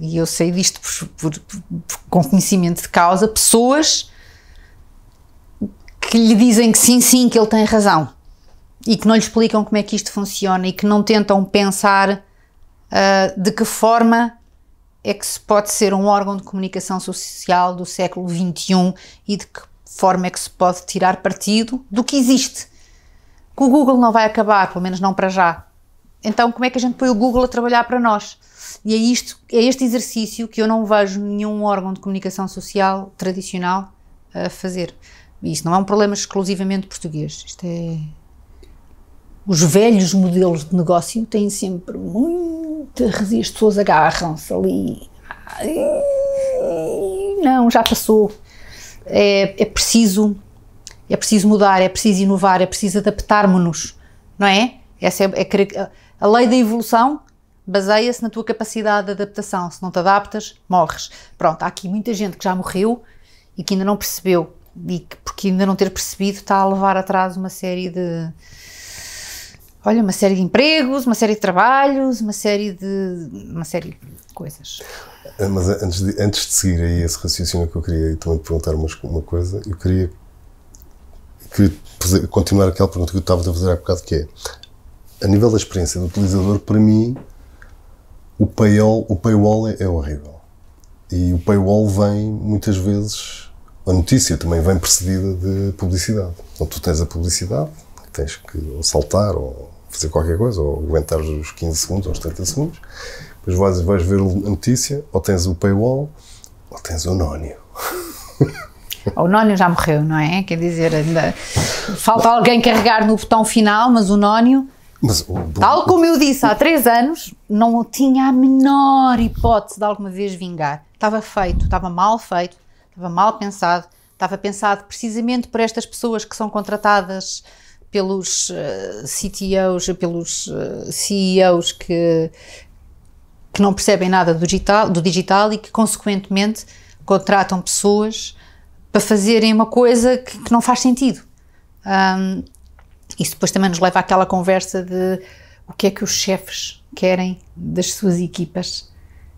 e eu sei disto por, por, por, com conhecimento de causa, pessoas que lhe dizem que sim, sim, que ele tem razão e que não lhe explicam como é que isto funciona e que não tentam pensar uh, de que forma é que se pode ser um órgão de comunicação social do século XXI e de que forma é que se pode tirar partido do que existe. Que o Google não vai acabar, pelo menos não para já. Então, como é que a gente põe o Google a trabalhar para nós? E é, isto, é este exercício que eu não vejo nenhum órgão de comunicação social tradicional a fazer. E isto não é um problema exclusivamente português. Isto é. Os velhos modelos de negócio têm sempre muita resistência. As pessoas agarram-se ali. Não, já passou. É, é preciso é preciso mudar, é preciso inovar, é preciso adaptar nos não é? Essa é, é a lei da evolução baseia-se na tua capacidade de adaptação. Se não te adaptas, morres. Pronto, há aqui muita gente que já morreu e que ainda não percebeu. E que, porque ainda não ter percebido, está a levar atrás uma série de. Olha, uma série de empregos, uma série de trabalhos, uma série de. uma série de coisas. Eh, mas antes de, antes de seguir aí esse raciocínio que eu queria também te perguntar uma, uma coisa, eu queria, queria continuar aquela pergunta que eu estava a fazer há bocado, que é, a nível da experiência do utilizador, para mim, o paywall, o paywall é, é horrível. E o paywall vem muitas vezes, a notícia também vem precedida de publicidade. Então tu tens a publicidade, tens que ou saltar ou fazer qualquer coisa, ou aguentar os 15 segundos ou os 30 segundos, depois vais, vais ver a notícia, ou tens o paywall, ou tens o nónio. O nónio já morreu, não é? Quer dizer, ainda falta alguém carregar no botão final, mas o nónio. Mas, Tal como eu disse há três anos, não tinha a menor hipótese de alguma vez vingar. Estava feito, estava mal feito, estava mal pensado, estava pensado precisamente por estas pessoas que são contratadas pelos uh, eh, CTOs, pelos uh, eh, CEOs que, que não percebem nada do digital, do digital e que, consequentemente, contratam pessoas para fazerem uma coisa que, que não faz sentido. Um, isso depois também nos leva àquela conversa de o que é que os chefes querem das suas equipas.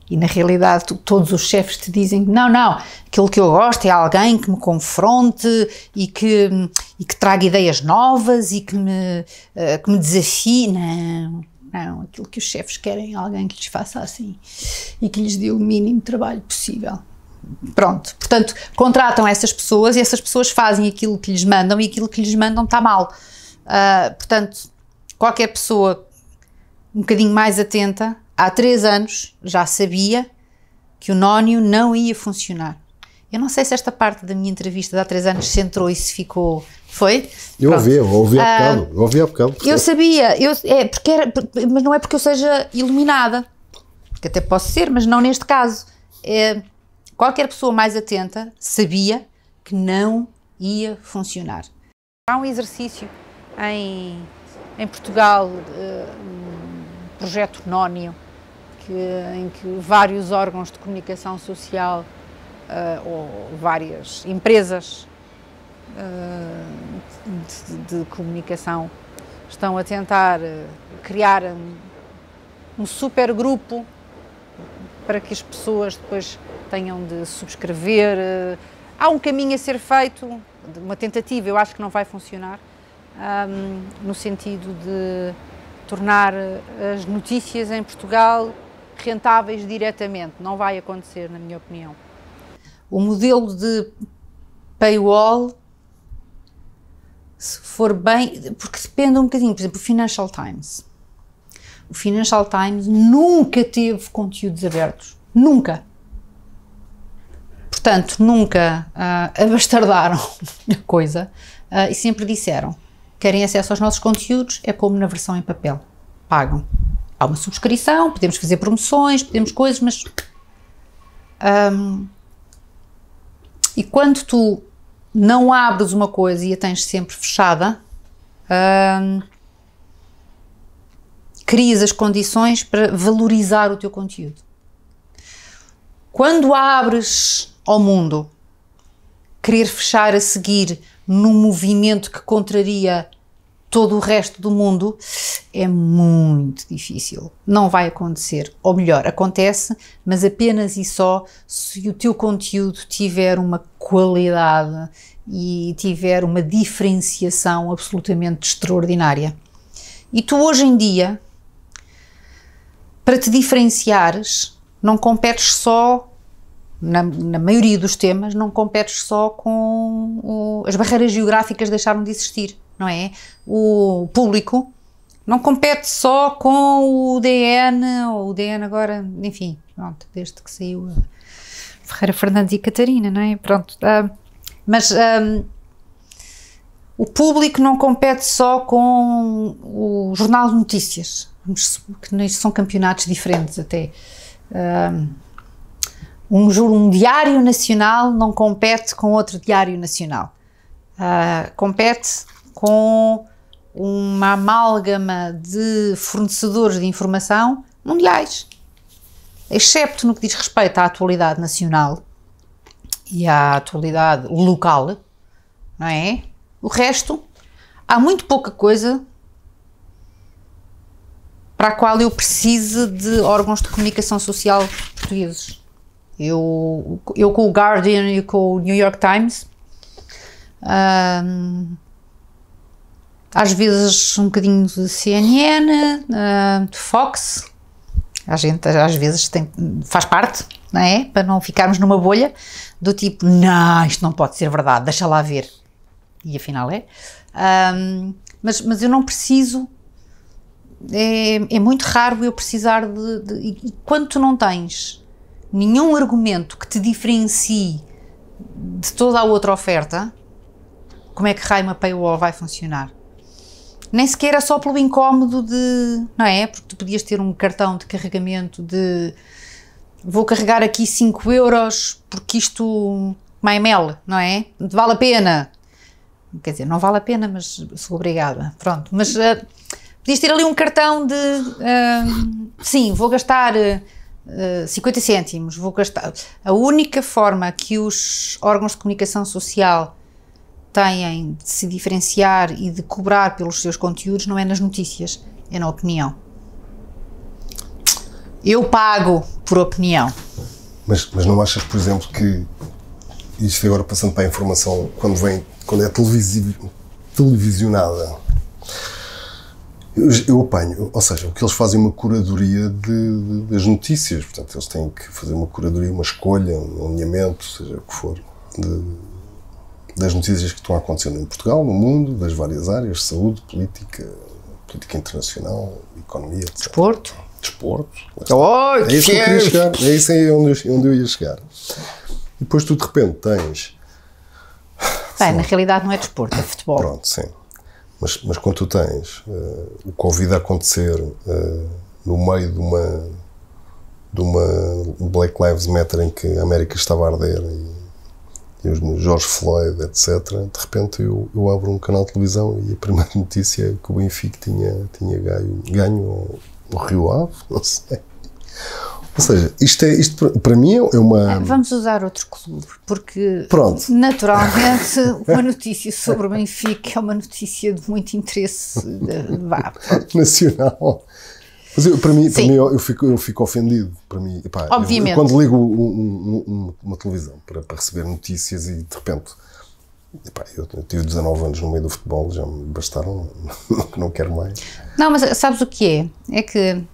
E na realidade tu, todos os chefes te dizem não, não, aquilo que eu gosto é alguém que me confronte e que, e que traga ideias novas e que me, uh, que me desafie. Não, não, aquilo que os chefes querem é alguém que lhes faça assim e que lhes dê o mínimo trabalho possível. Pronto, portanto, contratam essas pessoas e essas pessoas fazem aquilo que lhes mandam e aquilo que lhes mandam está mal. Uh, portanto, qualquer pessoa um bocadinho mais atenta, há três anos já sabia que o nónio não ia funcionar. Eu não sei se esta parte da minha entrevista de há três anos se entrou e se ficou. Foi? Eu ouvi, eu ouvi há ah, bocado. Uh, eu ouvi há bocado. Eu sabia, eu, é, porque era, mas não é porque eu seja iluminada, que até posso ser, mas não neste caso. É, qualquer pessoa mais atenta sabia que não ia funcionar. Há um exercício em, em Portugal eh, um projeto Nónio, que, em que vários órgãos de comunicação social uh, ou várias empresas uh, de, de, comunicação estão a tentar criar um, um supergrupo para que as pessoas depois tenham de subscrever. Há um caminho a ser feito, uma tentativa, eu acho que não vai funcionar, um, no sentido de tornar eh, as notícias em Portugal rentáveis diretamente. Não vai acontecer, na minha opinião. O modelo de paywall, se for bem, porque depende um bocadinho, por exemplo, o Financial Times. O Financial Times nunca teve conteúdos abertos. Nunca. Portanto, nunca ah, uh, abastardaram a coisa uh, e sempre disseram querem acesso aos nossos conteúdos, é como na versão em papel. Pagam. Há uma subscrição, podemos fazer promoções, podemos coisas, mas. Um, e quando tu não abres uma coisa e a tens sempre fechada, um, crias as condições para valorizar o teu conteúdo. Quando abres ao mundo, querer fechar a seguir num movimento que contraria todo o resto do mundo, é muito difícil. Não vai acontecer. Ou melhor, acontece, mas apenas e só se o teu conteúdo tiver uma qualidade e tiver uma diferenciação absolutamente extraordinária. E tu hoje em dia, para te diferenciares, não competes só na, na, maioria dos temas, não competes só com o, as barreiras geográficas deixaram de existir, não é? O público não compete só com o DN, ou o DN agora, enfim, pronto, desde que saiu a Ferreira Fernandes e Catarina, não é? Pronto, ah, mas ah, o público não compete só com o jornal de notícias, que são campeonatos diferentes até. Ah, um, um diário nacional não compete com outro diário nacional. Uh, compete com uma amálgama de fornecedores de informação mundiais, excepto no que diz respeito à atualidade nacional e à atualidade local, não é? O resto, há muito pouca coisa para a qual eu precise de órgãos de comunicação social portugueses. Eu, eu com o Guardian e com o New York Times. Um, às vezes um bocadinho de CNN, uh, de Fox. A gente às vezes tem, faz parte, não é? Para não ficarmos numa bolha do tipo, não, isto não pode ser verdade, deixa lá ver. E afinal é. Um, mas, mas eu não preciso é, é, muito raro eu precisar de, de, E quando tu não tens nenhum argumento que te diferencie de toda a outra oferta, como é que Raima paywall vai funcionar? Nem sequer é só pelo incómodo de. Não é? Porque tu podias ter um cartão de carregamento de. Vou carregar aqui 5 euros porque isto. mel, não é? Vale a pena. Quer dizer, não vale a pena, mas sou obrigada. Pronto. Mas uh, podias ter ali um cartão de. Uh, sim, vou gastar. Uh, 50 eh, cêntimos, vou gastar. A única forma que os órgãos de comunicação social têm de se diferenciar e de cobrar pelos seus conteúdos não é nas notícias, é na opinião. Eu pago por opinião. Mas, mas não achas, por exemplo, que isto agora passando para a informação, quando vem, quando é televisiv, televisionada, eu, apanho, ou seja, o que eles fazem é uma curadoria de, de, das notícias, portanto, eles têm que fazer uma curadoria, uma escolha, um alinhamento, seja o que for, de, das notícias que estão acontecendo em Portugal, no mundo, das várias áreas, saúde, política, política internacional, economia, etc. Desporto. Desporto. Oh, é isso que eu queria chegar, é isso aí onde eu, onde eu ia chegar. E depois tu de repente tens... Bem, na realidade não é desporto, é futebol. Pronto, sim. Mas, mas quando tu tens uh, o Covid a acontecer uh, no meio de uma, de uma Black Lives Matter em que a América estava a arder e, e os George Floyd, etc., de repente eu, eu abro um canal de televisão e a primeira notícia é que o Benfica tinha, tinha ganho, ganho o Rio Ave, não sei ou seja, isto, é, isto para mim é uma. É, vamos usar outro clube, porque Pronto. naturalmente uma notícia sobre o Benfica é uma notícia de muito interesse vá, nacional. Mas eu, para mim, para mim eu, eu, fico, eu fico ofendido. Para mim, epá, Obviamente. Eu, quando ligo um, um, um, uma televisão para, para, receber notícias e de repente. Epá, eu, eu tive 19 anos no meio do futebol, já me bastaram, não quero mais. Não, mas sabes o que é? É que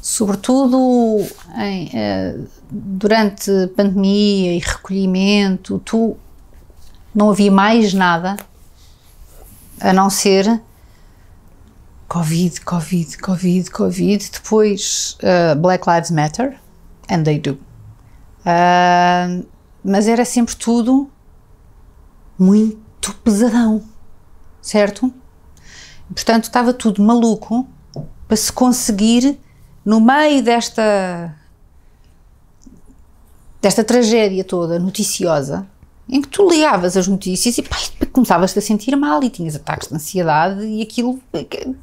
sobretudo em, eh, durante pandemia e recolhimento, tu não havia mais nada a não ser Covid, Covid, Covid, Covid, depois uh, Black Lives Matter, and they do. Uh, mas era sempre tudo muito pesadão, certo? Portanto, estava tudo maluco para se conseguir no meio desta desta tragédia toda noticiosa, em que tu ligavas as notícias e pá, começavas-te a sentir mal e tinhas ataques de ansiedade e aquilo. Uh,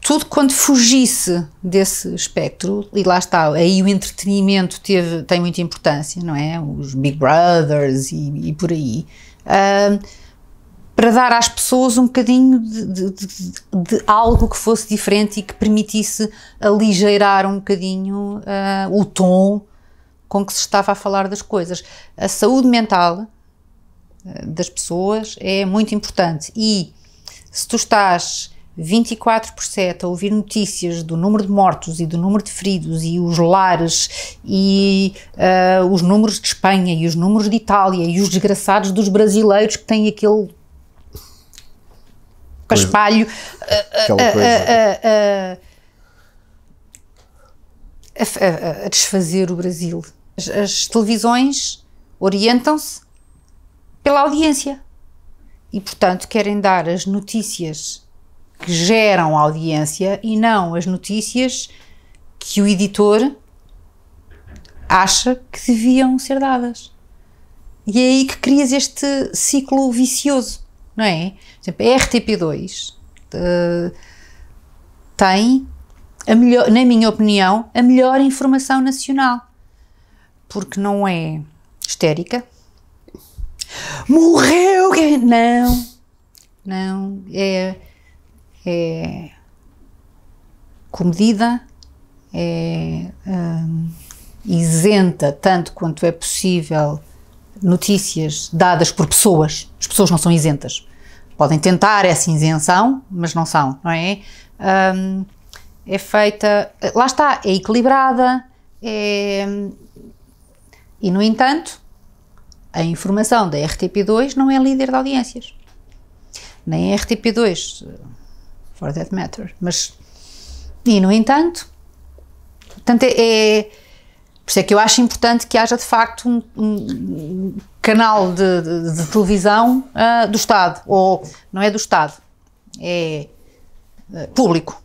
tudo quando fugisse desse espectro, e lá está, aí o entretenimento teve, tem muita importância, não é? Os Big Brothers e, e por aí. Uh, para dar às pessoas um bocadinho de, de, de, de, algo que fosse diferente e que permitisse aligeirar um bocadinho uh, o tom com que se estava a falar das coisas. A saúde mental ah, das pessoas é muito importante e se tu estás 24 por 7 a ouvir notícias do número de mortos e do número de feridos e os lares e uh, os números de Espanha e os números de Itália e os desgraçados dos brasileiros que têm aquele Caspalho. Ah, ah, Aquela ah, a, coisa. A, a, a, desfazer o Brasil. As, as televisões orientam-se pela audiência e, portanto, querem dar as notícias que geram audiência e não as notícias que o editor acha que deviam ser dadas. E é aí que crias este ciclo vicioso não é? Por exemplo, a RTP2 uh, eh, tem, a melhor, na minha opinião, a melhor informação nacional, porque não é histérica. Morreu! Não, não, é, é comedida, é eh, isenta tanto quanto é possível notícias dadas por pessoas. As pessoas não são isentas podem tentar essa isenção, mas não são, não é? Um, é feita, lá está, é equilibrada, é, e no entanto, a informação da RTP2 não é líder de audiências. Nem a RTP2, for that matter. Mas, e no entanto, portanto é, é, por isso é que eu acho importante que haja de facto um, um, canal de, de, de televisão uh, do Estado, ou não é do Estado, é uh, público.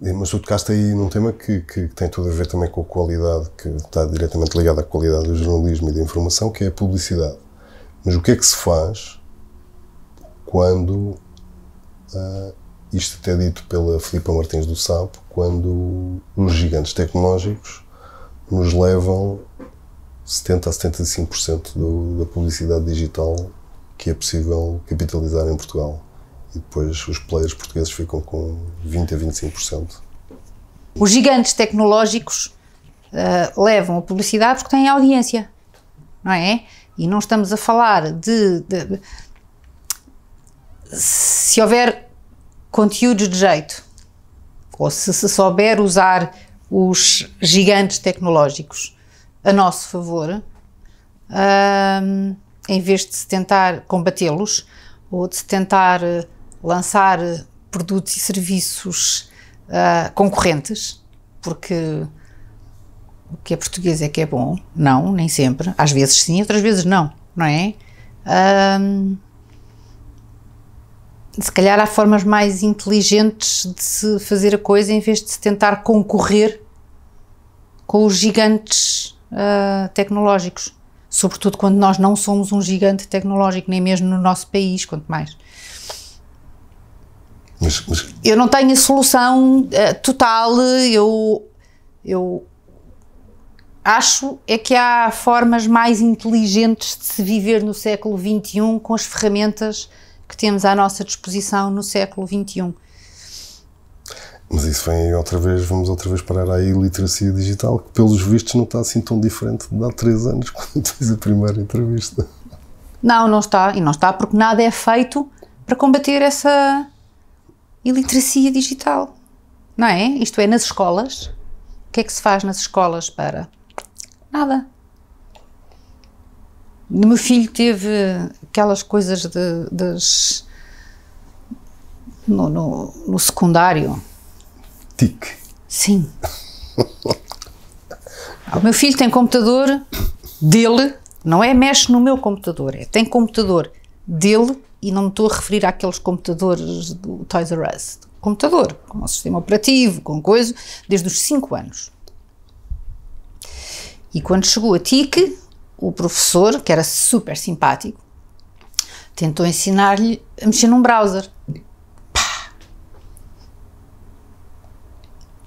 Mas tu tocaste aí num tema que, que, tem tudo a ver também com a qualidade, que está diretamente ligado à qualidade do jornalismo e da informação, que é a publicidade. Mas o que é que se faz quando, uh, isto até dito pela Filipa Martins do Sapo, quando os gigantes tecnológicos nos levam 70 a 75% do, da publicidade digital que é possível capitalizar em Portugal. E depois os players portugueses ficam com 20 a 25%. Os gigantes tecnológicos uh, levam a publicidade porque têm audiência, não é? E não estamos a falar de, de se houver conteúdos de jeito, ou se se souber usar os gigantes tecnológicos, a nosso favor, um, em vez de se tentar combatê-los ou de se tentar eh, lançar eh, produtos e serviços uh, concorrentes, porque o que é português é que é bom, não, nem sempre, às vezes sim, outras vezes não, não é? Um, se calhar há formas mais inteligentes de se fazer a coisa em vez de se tentar concorrer com os gigantes ah, tecnológicos. Sobretudo quando nós não somos um gigante tecnológico, nem mesmo no nosso país, quanto mais. Mas, mas... Eu não tenho a solução uh, total, eu, eu acho é que há formas mais inteligentes de se viver no século XXI com as ferramentas que temos à nossa disposição no século XXI. Mas isso vem aí outra vez, vamos outra vez parar a iliteracia digital, que pelos vistos não está assim tão diferente de há três anos, quando fiz a primeira entrevista. Não, não está, e não está porque nada é feito para combater essa iliteracia digital, não é? Isto é, nas escolas, o que é que se faz nas escolas para? Nada. O meu filho teve aquelas coisas de, das... No, no, no secundário, TIC. Sim. o meu filho tem computador dele, não é mexe no meu computador, é tem computador dele e não me estou a referir àqueles computadores do Toys R Us. Computador, com o sistema operativo, com coisa, desde os 5 anos. E quando chegou a TIC, o professor, que era super simpático, tentou ensinar-lhe a mexer num browser.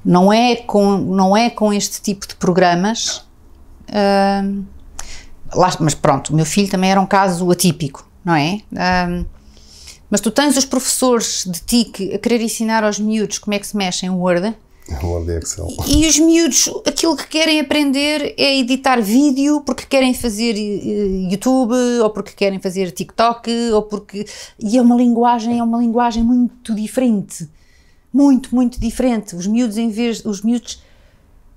Não é com, não é com este tipo de programas. Uh, lá, mas pronto, o meu filho também era um caso atípico, não é? Uh, mas tu tens os professores de TIC a querer ensinar aos miúdos como é que se mexe em Word. Word e Excel. E os miúdos, aquilo que querem aprender é editar vídeo porque querem fazer eh, YouTube ou porque querem fazer TikTok ou porque. E é uma linguagem, é uma linguagem muito diferente muito, muito diferente. Os miúdos, em vez. Os miúdos,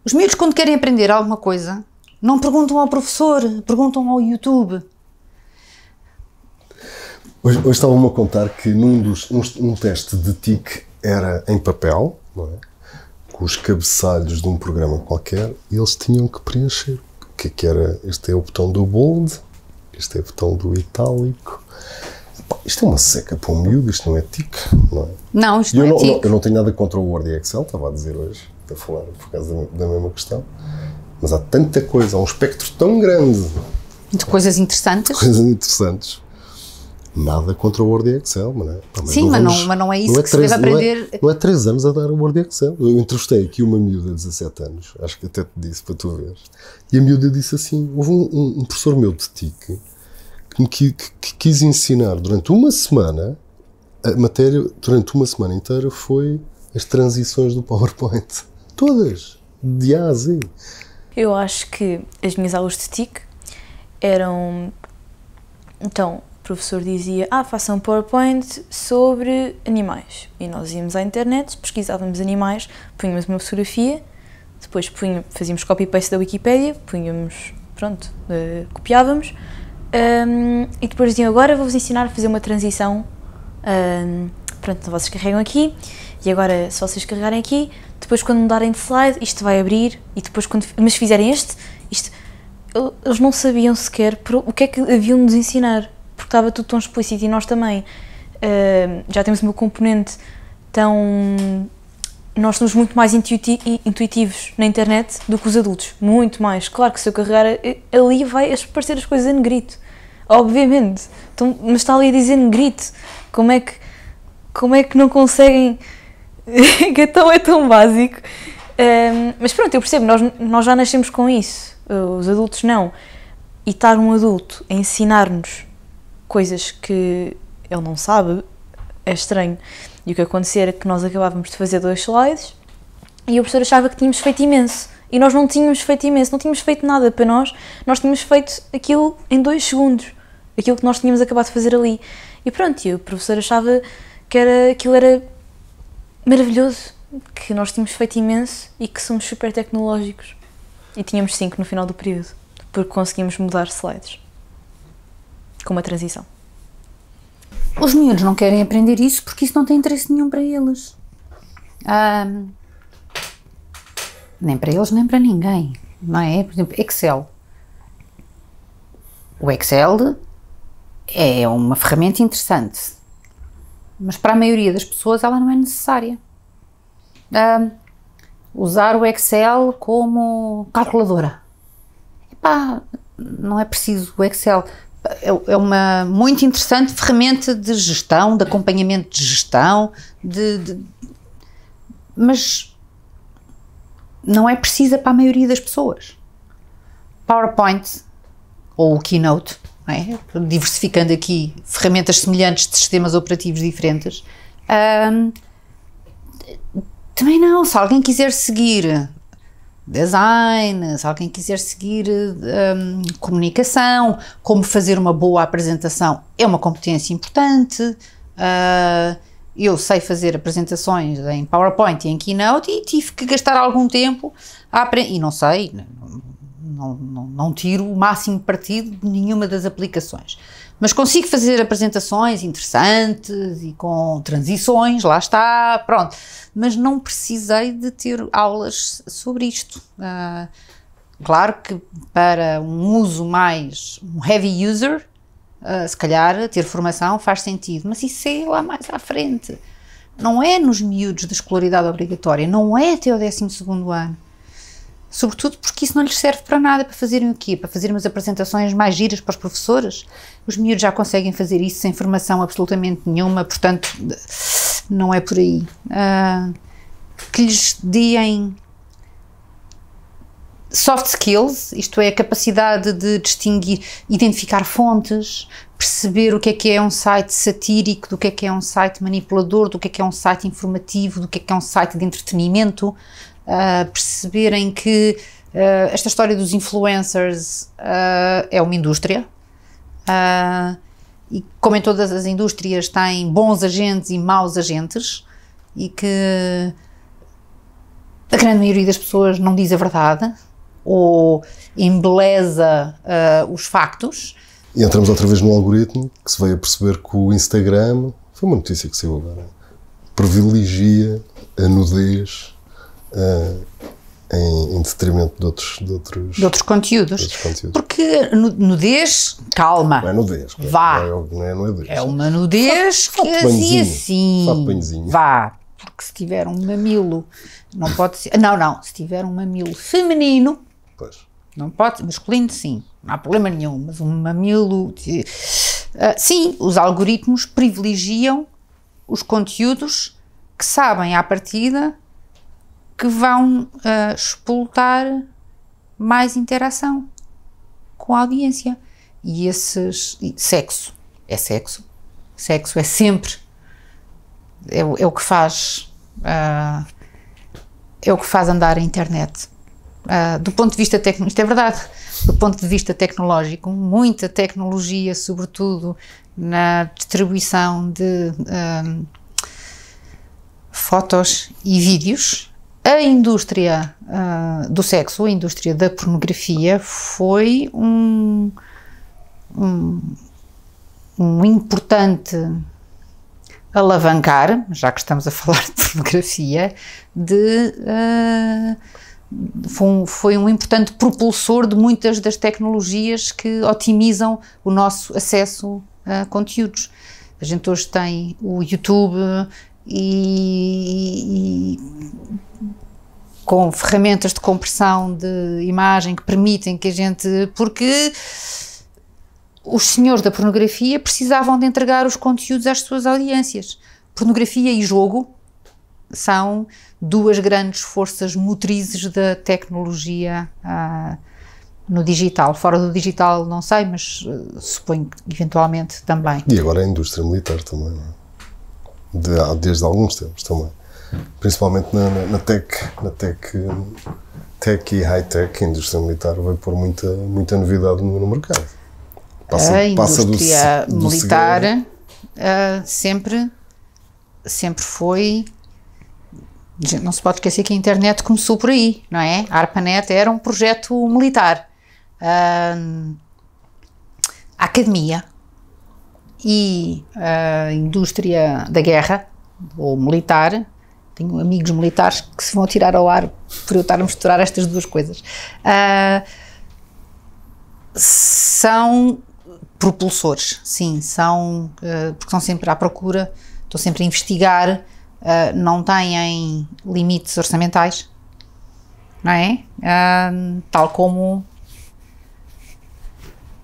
os miúdos, quando querem aprender alguma coisa, não perguntam ao professor, perguntam ao YouTube. Hoje, hoje estavam-me a contar que num dos, um, um teste de TIC era em papel, não é? com os cabeçalhos de um programa qualquer, e eles tinham que preencher. O que é que era? Este é o botão do bold, este é o botão do itálico, isto é uma seca para um miúdo, isto não é tique, não é? Não, isto não, não é Não, eu não tenho nada contra o Word e Excel, estava a dizer hoje, a falar por causa da, da mesma questão, mas há tanta coisa, há um espectro tão grande. De coisas interessantes. Coisas interessantes. Nada contra o Word e Excel, não é? Sim, não mas, vamos, não, mas não é isso é não é que três, se deve aprender. Não é, não é três anos a dar o Word e Excel. Eu entrevistei aqui uma miúda de 17 anos, acho que até te disse para tu ver, e a miúda disse assim: houve um, um, um professor meu de TIC que me que, que quis ensinar durante uma semana, a matéria durante uma semana inteira foi as transições do PowerPoint. Todas, de A a Z. Eu acho que as minhas aulas de TIC eram. Então, o professor dizia: Ah, faça um PowerPoint sobre animais. E nós íamos à internet, pesquisávamos animais, punhamos uma fotografia, depois punha, fazíamos copy-paste da Wikipédia, punhamos. Pronto, uh, copiávamos um, e depois diziam, agora vou-vos ensinar a fazer uma transição. Um, pronto, então vocês carregam aqui e agora se vocês carregarem aqui, depois quando mudarem de slide, isto vai abrir e depois quando... Mas fizerem este, isto... Eles não sabiam sequer o que é que haviam de nos ensinar, porque estava tudo tão explícito e nós também. já temos uma componente tão nós somos muito mais intuitivos na internet do que os adultos. Muito mais. Claro que se eu carregar eh, ali vai aparecer as coisas em negrito. Obviamente. Então, mas está ali a dizer negrito. Como é que, como é que não conseguem. que é tão, é tão básico. Um, mas pronto, eu percebo, nós, nós já nascemos com isso. Os adultos não. E estar um adulto a ensinar-nos coisas que ele não sabe é estranho. E o que acontecer é que nós acabávamos de fazer dois slides e o professor achava que tínhamos feito imenso. E nós não tínhamos feito imenso, não tínhamos feito nada para nós, nós tínhamos feito aquilo em dois segundos, aquilo que nós tínhamos acabado de fazer ali. E pronto, e o professor achava que era, aquilo era maravilhoso, que nós tínhamos feito imenso e que somos super tecnológicos. E tínhamos cinco no final do período, porque conseguimos mudar slides com uma transição. Os meninos não querem aprender isso porque isso não tem interesse nenhum para eles. Um, nem para eles, nem para ninguém. Não é? Por exemplo, Excel. O Excel é uma ferramenta interessante, mas para a maioria das pessoas ela não é necessária. Um, usar o Excel como calculadora. Epá, não é preciso o Excel. É, é uma muito interessante ferramenta de gestão, de acompanhamento de gestão, de, de, mas não é precisa para a maioria das pessoas. PowerPoint ou o Keynote, é? diversificando aqui ferramentas semelhantes de sistemas operativos diferentes. Um, também não, se alguém quiser seguir design, se alguém quiser seguir um, comunicação, como fazer uma boa apresentação é uma competência importante. Uh, eu sei fazer apresentações em PowerPoint e em Keynote e tive que gastar algum tempo a aprender. E não sei, não, não, não tiro o máximo partido de nenhuma das aplicações. Mas consigo fazer apresentações interessantes e com transições, lá está, pronto. Mas não precisei de ter aulas sobre isto. Uh, claro que para um uso mais um heavy user, uh, se calhar ter formação faz sentido, mas isso é lá mais à frente. Não é nos miúdos da escolaridade obrigatória, não é até o 12 ano. Sobretudo porque isso não lhes serve para nada, para fazerem o quê? Para fazerem umas apresentações mais giras para os professores? Os miúdos já conseguem fazer isso sem formação absolutamente nenhuma, portanto, não é por aí. Uh, que lhes deem soft skills, isto é, a capacidade de distinguir, identificar fontes, perceber o que é que é um site satírico, do que é que é um site manipulador, do que é que é um site informativo, do que é que é um site de entretenimento, uh, perceberem que uh, esta história dos influencers uh, é uma indústria. Eh, e como em todas as indústrias, tem bons agentes e maus agentes, e que a grande maioria das pessoas não diz a verdade ou embeleza os factos. E entramos outra vez no algoritmo que se veio a perceber que o Instagram, foi uma notícia que saiu agora, privilegia a nudez Uh, em, em, detrimento de outros, de outros, de outros, conteúdos. De outros conteúdos. Porque nudez, calma. Não é nudez. É- vá. Não é, não é, nudez. é uma nudez fato, que assim assim. Vá. Porque se tiver um mamilo, não pode ser. Não, não. Se tiver um mamilo feminino. Pois. Não pode Masculino, sim. Não há problema nenhum. Mas um mamilo. De, uh, sim, os algoritmos privilegiam os conteúdos que sabem à partida que vão uh, mais interação com a audiência. E esses. E sexo é sexo. Sexo é sempre. É, é o que faz. Uh, é o que faz andar a internet. Uh, do ponto de vista tecnológico, isto é verdade, do ponto de vista tecnológico, muita tecnologia, sobretudo na distribuição de fotos e vídeos, a indústria uh, do sexo, a indústria da pornografia, foi um, um, um, importante alavancar, já que estamos a falar de pornografia, de. Uh, foi um, foi um, importante propulsor de muitas das tecnologias que otimizam o nosso acesso a conteúdos. A gente hoje tem o YouTube e, e com ferramentas de compressão de imagem que permitem que a gente. Porque os senhores da pornografia precisavam de entregar os conteúdos às suas audiências. Pornografia e jogo são duas grandes forças motrizes da tecnologia ah, no digital. Fora do digital, não sei, mas uh, suponho que eventualmente também. E agora a indústria militar também, não é? De, desde alguns tempos também principalmente na, na, tech, na tech, tech e high-tech, a indústria militar vai pôr muita, muita novidade no, no mercado. Passa, a indústria do, militar do uh, ah, sempre, sempre foi não se pode esquecer que a internet começou por aí, não é? A ARPANET era um projeto militar. Uh, a academia e a indústria da guerra, ou militar, tenho amigos militares que se vão tirar ao ar por eu estar a misturar estas duas coisas. Uh, são propulsores, sim, são, uh, porque são sempre à procura, estão sempre a investigar, uh, não têm limites orçamentais, não é? Uh, tal como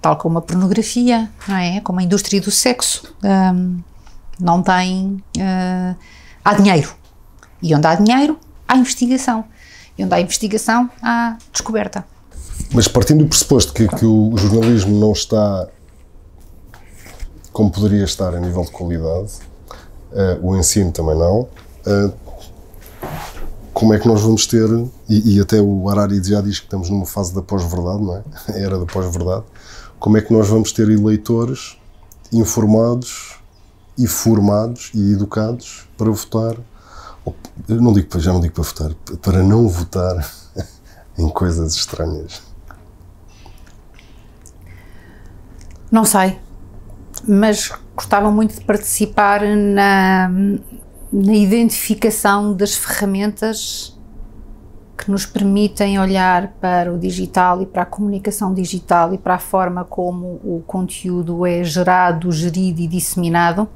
tal como a pornografia, não é? Como a indústria do sexo, um, não tem há dinheiro, e onde há dinheiro, há investigação. E onde há investigação, há descoberta. Mas partindo do pressuposto que, que o jornalismo não está como poderia estar a nível de qualidade, uh, o ensino também não, uh, como é que nós vamos ter, e, e, até o Arari já diz que estamos numa fase da pós-verdade, não é? Era da pós-verdade. Como é que nós vamos ter eleitores informados e formados e educados para votar eu não digo, já não digo para votar, para não votar em coisas estranhas. Não sei, mas gostava muito de participar na, na identificação das ferramentas que nos permitem olhar para o digital e para a comunicação digital e para a forma como o conteúdo é gerado, gerido e disseminado, um,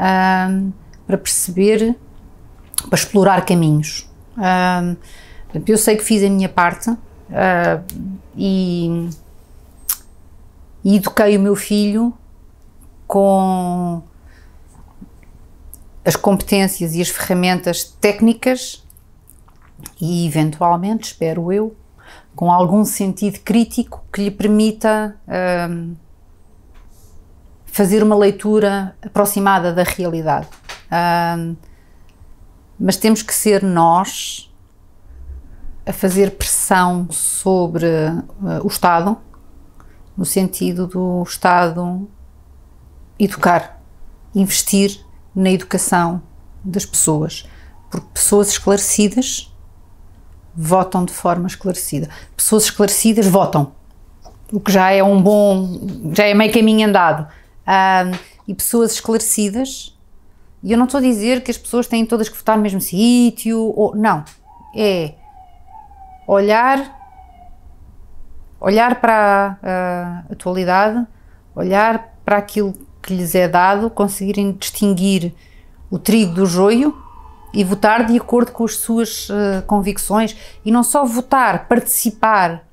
ah, para perceber para explorar caminhos. Uh, eu sei que fiz a minha parte uh, e, e, eduquei o meu filho com as competências e as ferramentas técnicas e, eventualmente, espero eu, com algum sentido crítico que lhe permita uh, fazer uma leitura aproximada da realidade mas temos que ser nós a fazer pressão sobre uh, o Estado, no sentido do Estado educar, investir na educação das pessoas, porque pessoas esclarecidas votam de forma esclarecida. Pessoas esclarecidas votam, o que já é um bom, já é meio caminho andado. Uh, e pessoas esclarecidas e eu não estou a dizer que as pessoas têm todas que votar no mesmo sítio, ou não. É olhar, olhar para a, a atualidade, olhar para aquilo que lhes é dado, conseguirem distinguir o trigo do joio e votar de acordo com as suas uh, convicções e não só votar, participar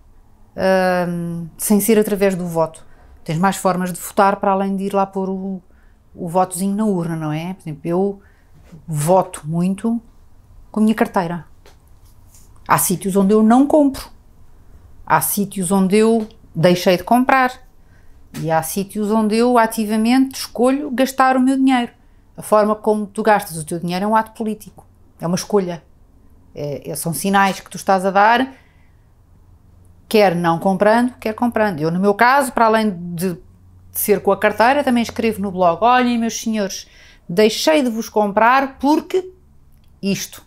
uh, sem ser através do voto. Tens mais formas de votar para além de ir lá pôr o, o votozinho na urna, não é? Por exemplo, eu voto muito com a minha carteira. Há sítios onde eu não compro, há sítios onde eu deixei de comprar e há sítios onde eu ativamente escolho gastar o meu dinheiro. A forma como tu gastas o teu dinheiro é um ato político, é uma escolha. É, é são sinais que tu estás a dar, quer não comprando, quer comprando. Eu, no meu caso, para além de ser com a carteira, também escrevo no blog: Olhem, meus senhores, deixei de vos comprar porque isto.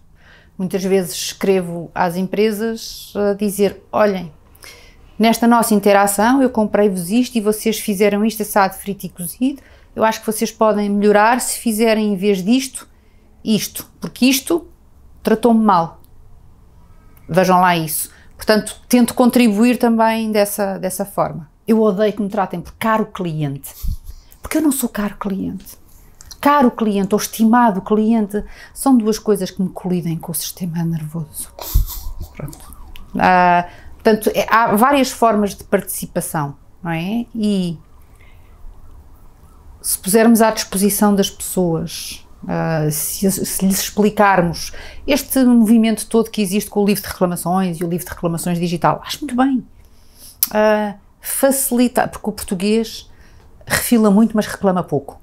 Muitas vezes escrevo às empresas a dizer: Olhem, nesta nossa interação eu comprei-vos isto e vocês fizeram isto assado, frito e cozido. Eu acho que vocês podem melhorar se fizerem em vez disto, isto, porque isto tratou-me mal. Vejam lá isso. Portanto, tento contribuir também dessa, dessa forma. Eu odeio que me tratem por caro cliente, porque eu não sou caro cliente. Caro cliente ou estimado cliente são duas coisas que me colidem com o sistema nervoso. Pronto. Ah, portanto, é, há várias formas de participação, não é? E se pusermos à disposição das pessoas, uh, se, se, lhes explicarmos este movimento todo que existe com o livro de reclamações e o livro de reclamações digital, acho muito bem. Uh, facilitar, porque o português refila muito, mas reclama pouco.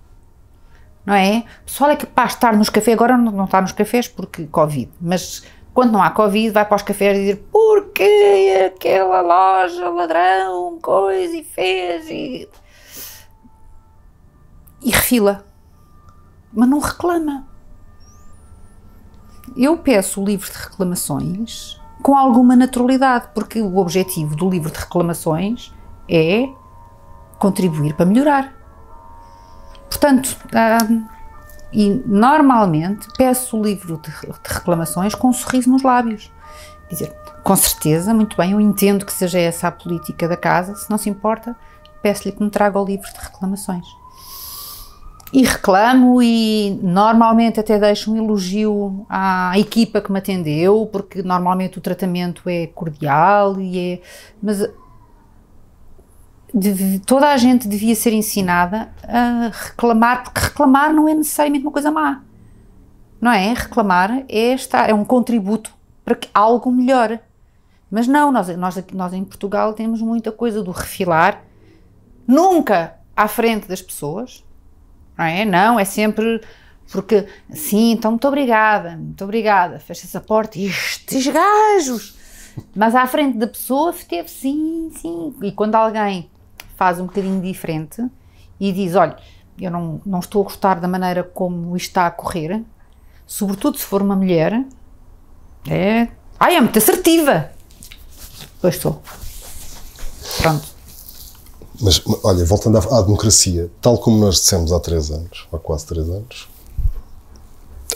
Não é? O pessoal é que para estar nos cafés, agora não, não está nos cafés porque Covid, mas quando não há Covid, vai para os cafés e dizer porque aquela loja ladrão coisa e fez e. e refila. Mas não reclama. Eu peço o livro de reclamações com alguma naturalidade, porque o objetivo do livro de reclamações é contribuir para melhorar. Portanto, e normalmente peço o livro de, de reclamações com um sorriso nos lábios. dizer, com certeza, muito bem, eu entendo que seja essa a política da casa, se não se importa, peço-lhe que me traga o livro de reclamações. E reclamo e normalmente até deixo um elogio à equipa que me atendeu, porque normalmente o tratamento é cordial e é, mas deve, toda a gente devia ser ensinada a reclamar, porque reclamar não é necessariamente uma coisa má. Não é? Reclamar é, estar, é um contributo para que algo melhore. Mas não, nós, nós, nós em Portugal temos muita coisa do refilar, nunca à frente das pessoas, não é? Não, é sempre porque, sim, então muito obrigada, muito obrigada, fecha essa porta e estes gajos! Mas à frente da pessoa teve sim, sim. E quando alguém faz um bocadinho diferente e diz: olha, eu não, não estou a gostar da maneira como isto está a correr, sobretudo se for uma mulher, é. Ai, é muito assertiva! Pois estou. Pronto. Mas, olha, voltando à, democracia, tal como nós dissemos há três anos, há quase três anos,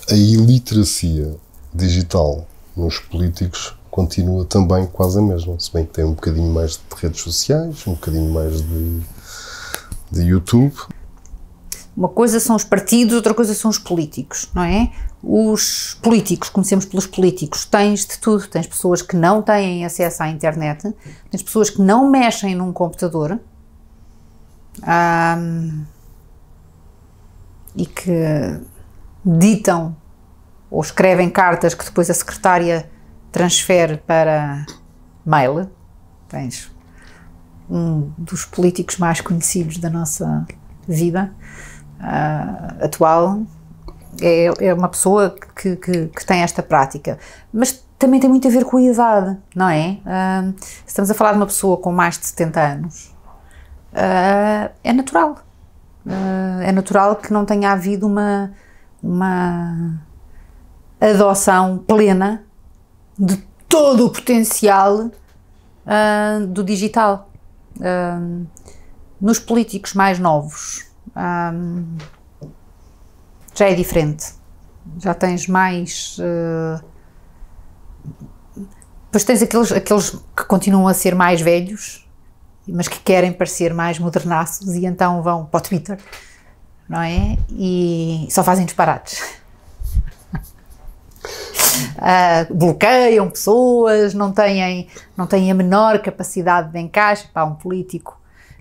a iliteracia digital nos políticos continua também quase a mesma, se bem que tem um bocadinho mais de redes sociais, um bocadinho mais de, de YouTube. Uma coisa são os partidos, outra coisa são os políticos, não é? Os políticos, comecemos pelos políticos, tens de tudo. Tens pessoas que não têm acesso à internet, tens pessoas que não mexem num computador hum, e que ditam ou escrevem cartas que depois a secretária transfere para mail. Tens um dos políticos mais conhecidos da nossa vida uh, atual. É, é, uma pessoa que, que, que, tem esta prática. Mas também tem muito a ver com a idade, não é? Uh, estamos a falar de uma pessoa com mais de 70 anos. Uh, é natural. é natural que não tenha havido uma, uma adoção plena de todo o potencial uh, do digital uh, nos políticos mais novos. Ah, já é diferente. Já tens mais. Uh, depois tens aqueles, aqueles que continuam a ser mais velhos, mas que querem parecer mais modernaços e então vão para o Twitter, não é? E só fazem disparates. Uh, bloqueiam pessoas, não têm, não têm a menor capacidade de encaixe. para um político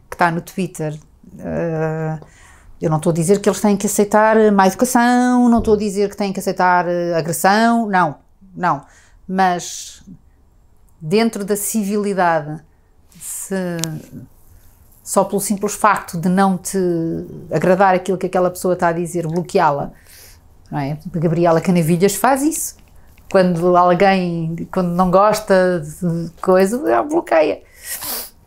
que está no Twitter. Uh, eu não estou a dizer que eles têm que aceitar má educação, não estou a dizer que têm que aceitar ah, agressão, não, não. Mas dentro da civilidade, se só pelo simples facto de não te agradar aquilo que aquela pessoa está a dizer, bloqueá-la, não é? Gabriela Canavilhas faz isso. Quando alguém, quando não gosta de coisa, bloqueia.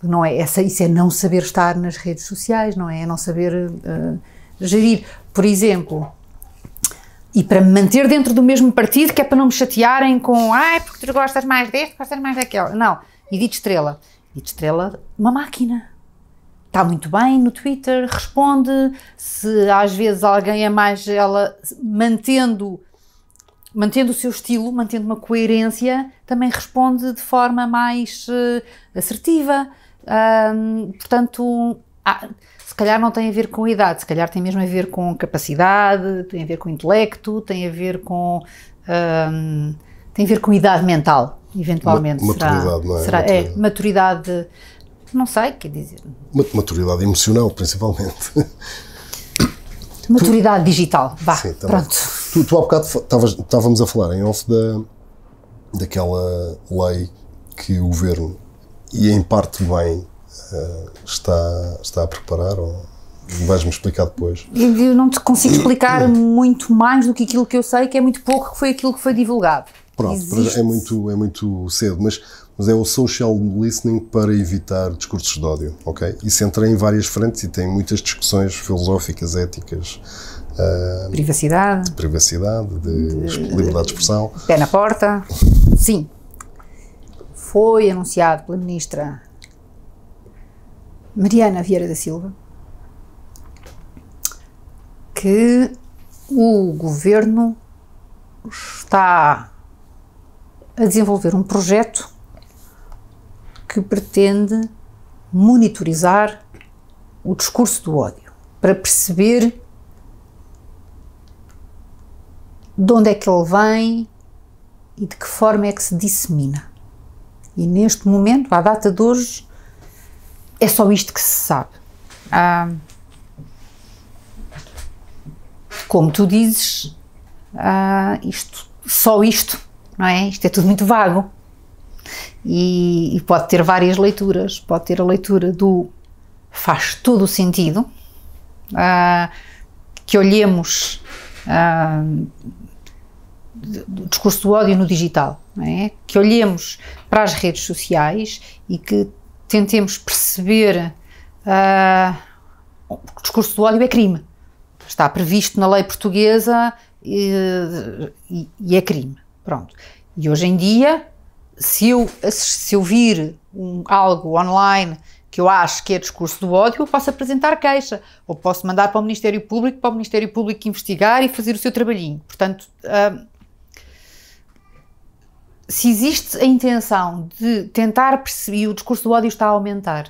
Não é? Essa, isso é não saber estar nas redes sociais, não é? É não saber uh, gerir. Por exemplo, e para me manter dentro do mesmo partido, que é para não me chatearem com ai, porque tu gostas mais deste, gostas mais daquele. Não. E de estrela. E de estrela, uma máquina está muito bem no Twitter, responde. Se às vezes alguém é mais ela, mantendo, mantendo o seu estilo, mantendo uma coerência, também responde de forma mais uh, assertiva. portanto, se calhar não tem a ver com idade, se calhar tem mesmo a ver com capacidade, tem a ver com intelecto, tem a ver com. tem a ver com idade mental, eventualmente. Maturidade, será, não é? Será, maturidade. É, maturidade não sei, quer dizer. Maturidade emocional, principalmente. Maturidade tu, digital, vá, sim, tá pronto. Tu, tu há bocado estávamos a falar em off da, daquela lei que o governo, e em parte bem, eh, está, está a preparar, ou vais-me explicar depois. Eu não te consigo explicar muito mais do que aquilo que eu sei, que é muito pouco, que foi aquilo que foi divulgado. Pronto, é muito, é muito cedo, mas mas é o social listening para evitar discursos de ódio, ok? Isso entra em várias frentes e tem muitas discussões filosóficas, éticas. Uh, privacidade. De privacidade, de, de liberdade de expressão. Pé na porta. Sim. Foi anunciado pela ministra Mariana Vieira da Silva que o governo está a desenvolver um projeto que pretende monitorizar o discurso do ódio para perceber de onde é que ele vem e de que forma é que se dissemina. E neste momento, à data de hoje, é só isto que se sabe. Ah, como tu dizes, ah, isto, só isto, não é? Isto é tudo muito vago. E, e pode ter várias leituras. Pode ter a leitura do faz todo o sentido, uh, que olhemos uh, ah, o discurso do ódio no digital, é? que olhemos para as redes sociais e que tentemos perceber uh, o discurso do ódio é crime. Está previsto na lei portuguesa e, eh, e, e é crime. Pronto. E hoje em dia se eu, se eu vir um, algo online que eu acho que é discurso do ódio, eu posso apresentar queixa, ou posso mandar para o Ministério Público, para o Ministério Público investigar e fazer o seu trabalhinho. Portanto, ah, se existe a intenção de tentar perceber, e o discurso do ódio está a aumentar,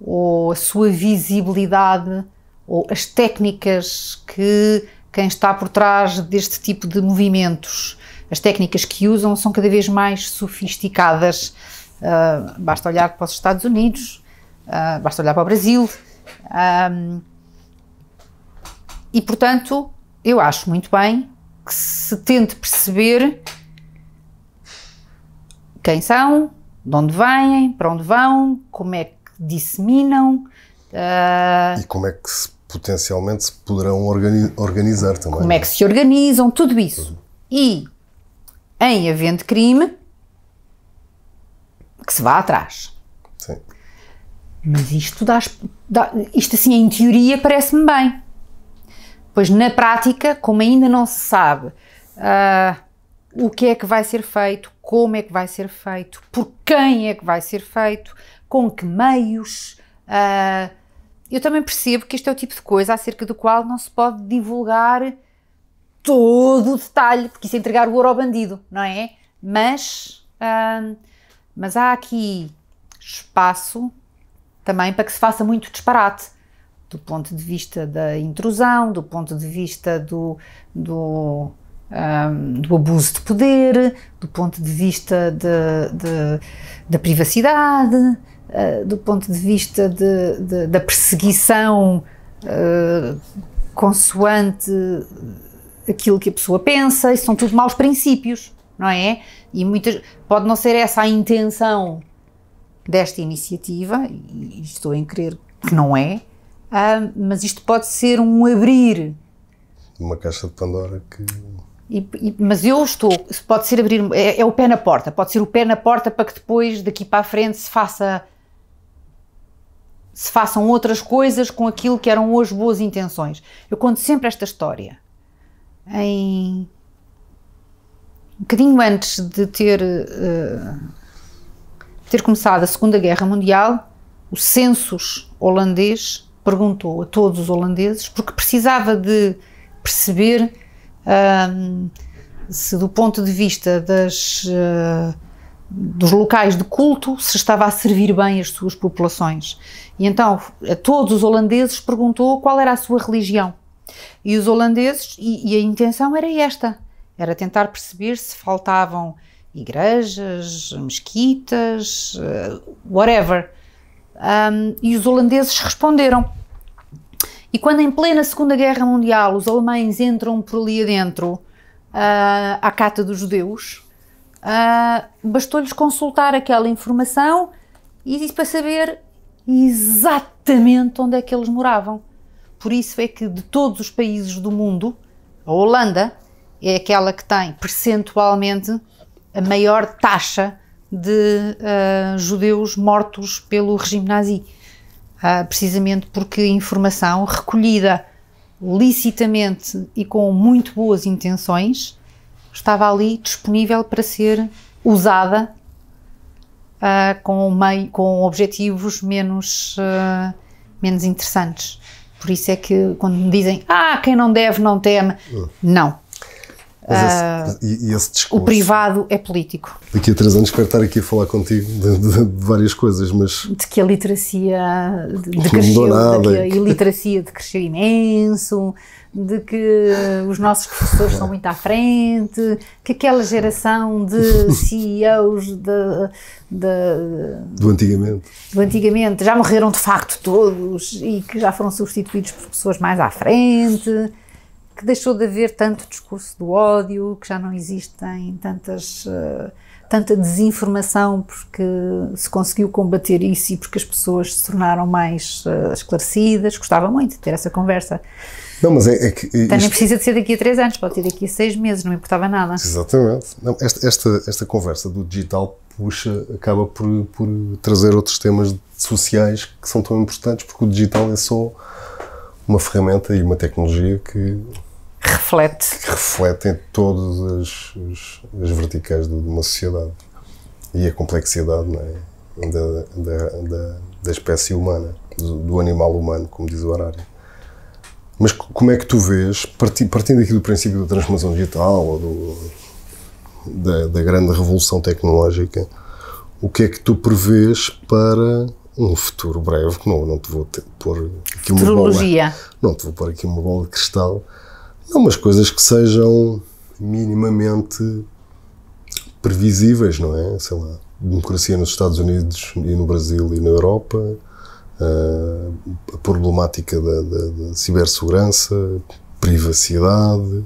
ou a sua visibilidade, ou as técnicas que quem está por trás deste tipo de movimentos as técnicas que usam são cada vez mais sofisticadas. Uh, basta olhar para os Estados Unidos, uh, basta olhar para o Brasil. Um, e, portanto, eu acho muito bem que se tente perceber quem são, de onde vêm, para onde vão, como é que disseminam. Uh, e como é que se, potencialmente se poderão organi organizar também. Como é, é? que se organizam, tudo isso. Uhum. E em havendo crime, que se vá atrás. Sim. Mas isto, dá, dá, isto assim, em teoria, parece-me bem. Pois na prática, como ainda não se sabe uh, o que é que vai ser feito, como é que vai ser feito, por quem é que vai ser feito, com que meios. Uh, eu também percebo que este é o tipo de coisa acerca do qual não se pode divulgar todo o detalhe, porque isso é entregar o ouro ao bandido, não é? Mas, hum, mas há aqui espaço também para que se faça muito disparate do ponto de vista da intrusão, do ponto de vista do, do, do abuso de poder, do ponto de vista de, de, da privacidade, uh, do ponto de vista de, da perseguição uh, consoante aquilo que a pessoa pensa, isso são tudo maus princípios, não é? E muitas, pode não ser essa a intenção desta iniciativa, e estou em crer que não é, ah, mas isto pode ser um abrir. Uma caixa de Pandora que. E, e, mas eu estou, pode ser abrir, é, é, o pé na porta, pode ser o pé na porta para que depois, daqui para a frente, se faça. Se façam outras coisas com aquilo que eram hoje boas intenções. Eu conto sempre esta história em um bocadinho antes de ter, uh, ter começado a Segunda Guerra Mundial, o census holandês perguntou a todos os holandeses, porque precisava de perceber um, ehm, se, do ponto de vista das, uh, dos locais de culto, se estava a servir bem as suas populações. E então, a todos os holandeses perguntou qual era a sua religião. E os holandeses, e, e a intenção era esta, era tentar perceber se faltavam igrejas, mesquitas, eh, whatever. Um, e os holandeses responderam. E quando em plena Segunda Guerra Mundial os alemães entram por ali adentro uh, à cata dos judeus, uh, bastou-lhes consultar aquela informação e para saber exatamente onde é que eles moravam. Por isso é que de todos os países do mundo, a Holanda é aquela que tem percentualmente a maior taxa de uh, judeus mortos pelo regime nazi, uh, precisamente porque informação recolhida licitamente e com muito boas intenções estava ali disponível para ser usada uh, com, meio, com objetivos menos, menos interessantes. Por isso é que quando me dizem, ah, quem não deve não teme, hum. não esse, ah, esse discurso, o privado é político. Daqui a três anos espero estar aqui a falar contigo de, de, de várias coisas, mas... De que a literacia decresceu, de que a iliteracia decresceu imenso, de que os nossos professores estão muito à frente, que aquela geração de CEOs de, de, do antigamente. Do antigamente já morreram de facto todos e que já foram substituídos por pessoas mais à frente que deixou de haver tanto discurso do ódio, que já não existem tantas eh, tanta desinformação porque se conseguiu combater isso e porque as pessoas se tornaram mais eh, esclarecidas. Gostava muito de ter essa conversa. Não, mas é, é que. Então nem precisa de ser daqui a três anos, pode ser daqui a seis meses, não importava nada. Exatamente. Não, esta, esta, esta conversa do digital puxa, acaba por, por trazer outros temas sociais que são tão importantes, porque o digital é só uma ferramenta e uma tecnologia que que reflete. Que refletem todas as, as verticais de, uma sociedade e a complexidade é? da, da, da, da, espécie humana, do, do, animal humano, como diz o horário. Mas como é que tu vês, partindo aqui do princípio da transformação digital ou do, da, da grande revolução tecnológica, o que é que tu prevês para um futuro breve, que não, não te vou pôr aqui uma bola. Não te vou pôr aqui uma bola de cristal, não, coisas que sejam minimamente previsíveis, não é? Sei lá, democracia nos Estados Unidos e no Brasil e na Europa, ah, a problemática da, da, da cibersegurança, privacidade,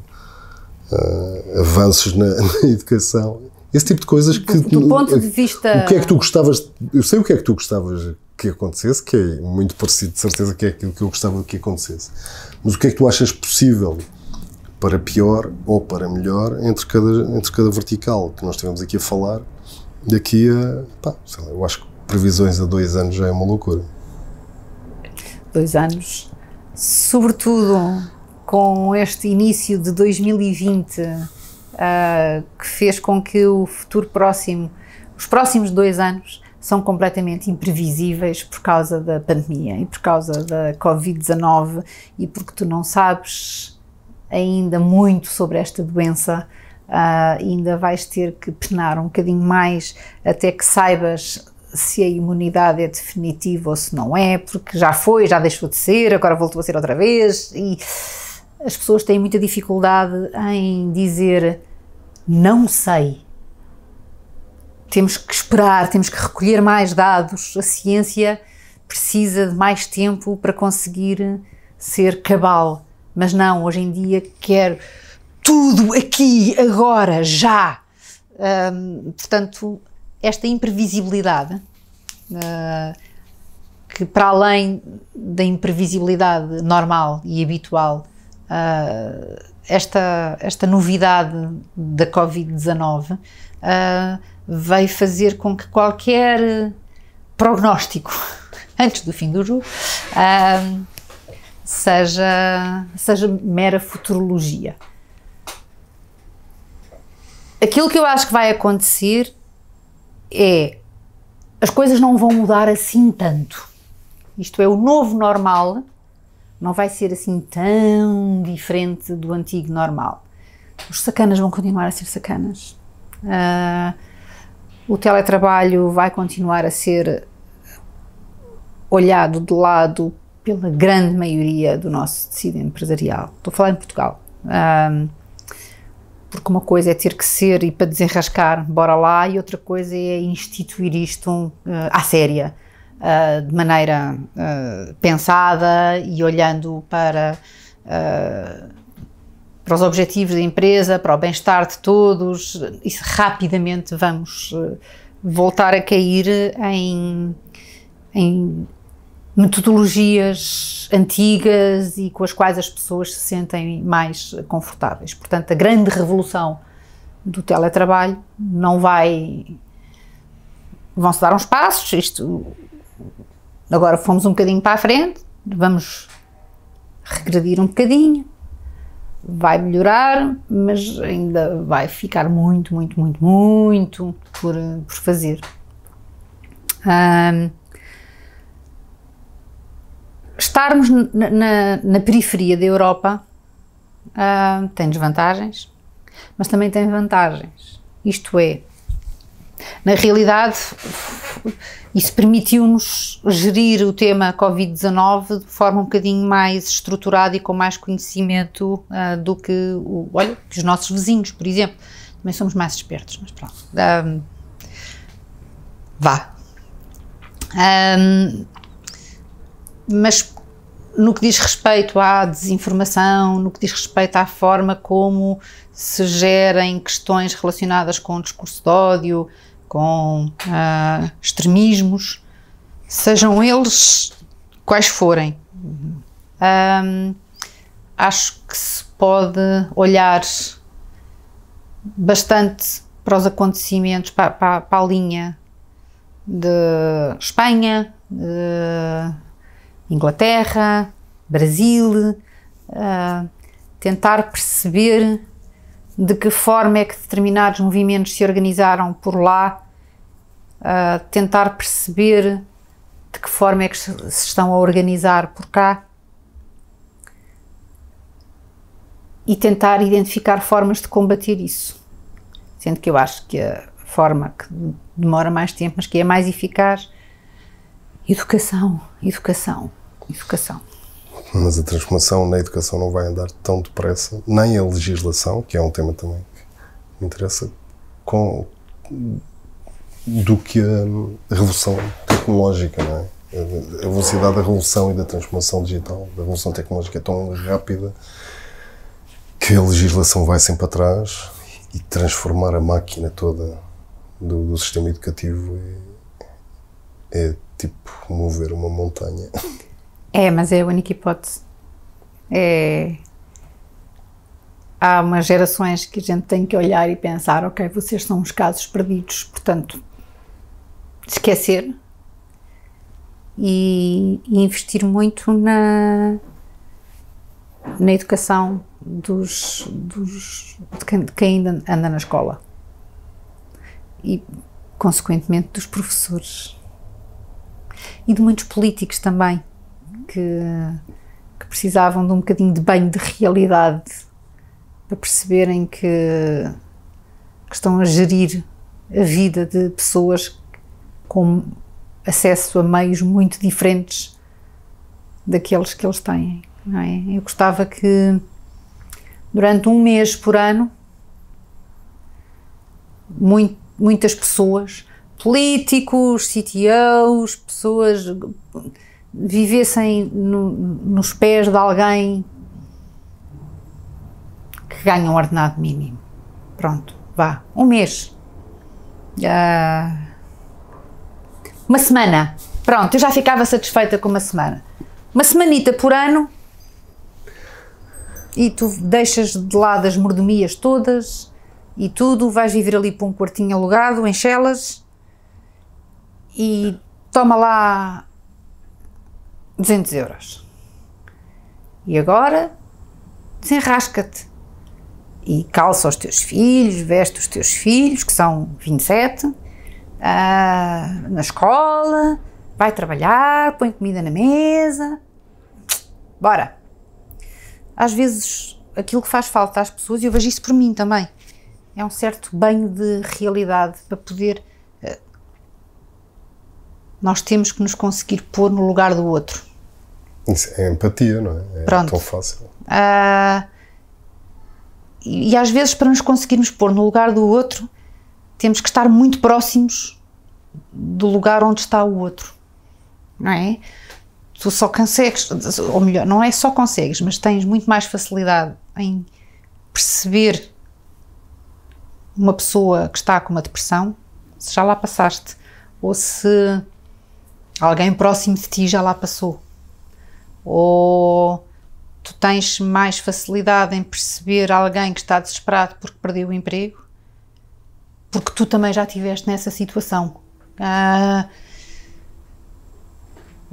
ah, avanços na, na educação, esse tipo de coisas que do ponto de vista o que é que tu gostavas eu sei o que é que tu gostavas que acontecesse que é muito parecido de certeza que é aquilo que eu gostava que acontecesse mas o que é que tu achas possível para pior ou para melhor entre cada, entre cada vertical que nós estivemos aqui a falar, daqui a, pá, sei lá, eu acho que previsões a dois anos já é uma loucura. Dois anos. Sobretudo com este início de 2020, uh, ah, que fez com que o futuro próximo, os próximos dois anos, são completamente imprevisíveis por causa da pandemia e por causa da Covid-19 e porque tu não sabes ainda muito sobre esta doença. Uh, ainda vais ter que penar um bocadinho mais até que saibas se a imunidade é definitiva ou se não é, porque já foi, já deixou de ser, agora voltou a ser outra vez. E as pessoas têm muita dificuldade em dizer não sei. Temos que esperar, temos que recolher mais dados. A ciência precisa de mais tempo para conseguir ser cabal. Mas não, hoje em dia quero tudo aqui, agora, já. portanto, esta imprevisibilidade, uh, que para além da imprevisibilidade normal e habitual, uh, esta, esta novidade da Covid-19 uh, ah, veio fazer com que qualquer prognóstico antes do fim do jogo uh, seja, seja mera futurologia. Aquilo que eu acho que vai acontecer é as coisas não vão mudar assim tanto. Isto é, o novo normal não vai ser assim tão diferente do antigo normal. Os sacanas vão continuar a ser sacanas. Uh, o teletrabalho vai continuar a ser olhado de lado pela grande maioria do nosso tecido empresarial. Estou a falar em Portugal. Um, porque uma coisa é ter que ser e para desenrascar, bora lá, e outra coisa é instituir isto uh, à séria, uh, de maneira uh, pensada e olhando para, para os objetivos da empresa, para o bem-estar de todos. Isso rapidamente vamos voltar a cair em, em metodologias antigas e com as quais as pessoas se sentem mais confortáveis. Portanto, a grande revolução do teletrabalho não vai. Vão-se dar uns passos, isto. Agora fomos um bocadinho para a frente, vamos regredir um bocadinho, vai melhorar, mas ainda vai ficar muito, muito, muito, muito por, por fazer. Um, estarmos na, na, na periferia da Europa uh, tem desvantagens, mas também tem vantagens. Isto é, na realidade, isso permitiu-nos gerir o tema Covid-19 de forma um bocadinho mais estruturada e com mais conhecimento uh, do que, o, olha, que os nossos vizinhos, por exemplo. Também somos mais espertos, mas pronto. Um, ah, vá. Um, mas no que diz respeito à desinformação, no que diz respeito à forma como se gerem questões relacionadas com o discurso de ódio, com uh, extremismos, sejam eles quais forem. Um, acho que se pode olhar bastante para os acontecimentos, para, para, para a linha de Espanha, de Inglaterra, Brasil, uh, tentar perceber de que forma é que determinados movimentos se organizaram por lá, uh, tentar perceber de que forma é que se estão a organizar por cá e tentar identificar formas de combater isso. Sendo que eu acho que a forma que demora mais tempo, mas que é mais eficaz, Educação, educação, educação. Mas a transformação na educação não vai andar tão depressa, nem a legislação, que é um tema também que me interessa, com, do que a revolução tecnológica, não é? A velocidade da revolução e da transformação digital, da revolução tecnológica é tão rápida que a legislação vai sempre atrás e transformar a máquina toda do, do sistema educativo é, é tipo mover uma montanha. É, mas é a única hipótese. É... Há umas gerações que a gente tem que olhar e pensar: ok, vocês são uns casos perdidos, portanto, esquecer e, e investir muito na, na educação dos, dos de, quem, de quem ainda anda na escola e, consequentemente, dos professores e de muitos políticos também que, que precisavam de um bocadinho de banho de realidade para perceberem que, que estão a gerir a vida de pessoas com acesso a meios muito diferentes daqueles que eles têm. É? Eu gostava que durante um mês por ano muito, muitas pessoas políticos, CTOs, pessoas vivessem no, nos pés de alguém que ganha um ordenado mínimo. Pronto, vá, um mês. Uh, uma semana. Pronto, eu já ficava satisfeita com uma semana. Uma semanita por ano e tu deixas de lado as mordomias todas e tudo, vais viver ali para um quartinho alugado em Chelas e toma lá 200 euros. E agora desenrasca-te e calça os teus filhos, veste os teus filhos, que são 27, uh, ah, na escola, vai trabalhar, põe comida na mesa. Bora! Às vezes aquilo que faz falta às pessoas, e eu vejo isso por mim também, é um certo banho de realidade para poder nós temos que nos conseguir pôr no lugar do outro. Isso é empatia, não é? É Pronto. tão fácil. Uh, e às vezes, para nos conseguirmos pôr no lugar do outro, temos que estar muito próximos do lugar onde está o outro, não é? Tu só consegues, ou melhor, não é só consegues, mas tens muito mais facilidade em perceber uma pessoa que está com uma depressão, se já lá passaste, ou se Alguém próximo de ti já lá passou. Ou tu tens mais facilidade em perceber alguém que está desesperado porque perdeu o emprego, porque tu também já estiveste nessa situação. Ah,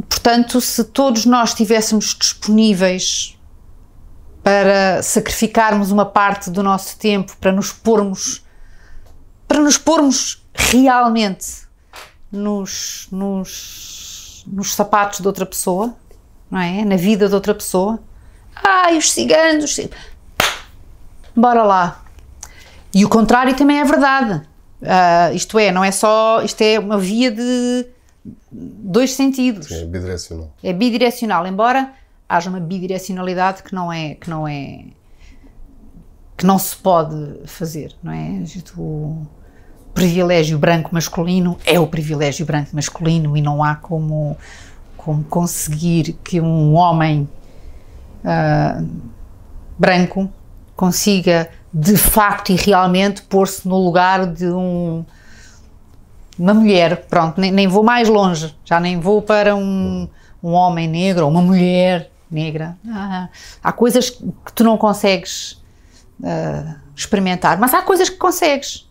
portanto, se todos nós estivéssemos disponíveis para sacrificarmos uma parte do nosso tempo para nos pormos para nos pormos realmente nos, nos nos, sapatos de outra pessoa, não é? Na vida de outra pessoa. Ai, os ciganos. Os ciganos. Bora lá. E o contrário também é verdade. Uh, isto é, não é só. Isto é uma via de dois sentidos. Sim, é bidirecional. É bidirecional, embora haja uma bidirecionalidade que não é. Que não é que não se pode fazer, não é? Tu, privilégio branco masculino é o privilégio branco masculino e não há como, como conseguir que um homem uh, branco consiga de facto e realmente pôr-se no lugar de um, uma mulher. Pronto, nem, nem, vou mais longe, já nem vou para um, um homem negro ou uma mulher negra. Ah, há coisas que tu não consegues uh, experimentar, mas há coisas que consegues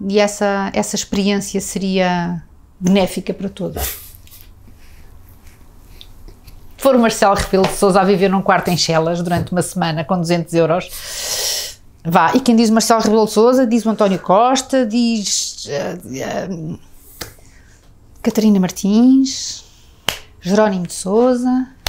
e essa, essa experiência seria benéfica para todos. Se For o Marcelo Rebelo de Sousa a viver num quarto em Chelas durante uma semana com 200 euros. Vá, e quem diz Marcelo Rebelo de Sousa diz o António Costa, diz uh, uh, Catarina Martins, Jerónimo de Sousa,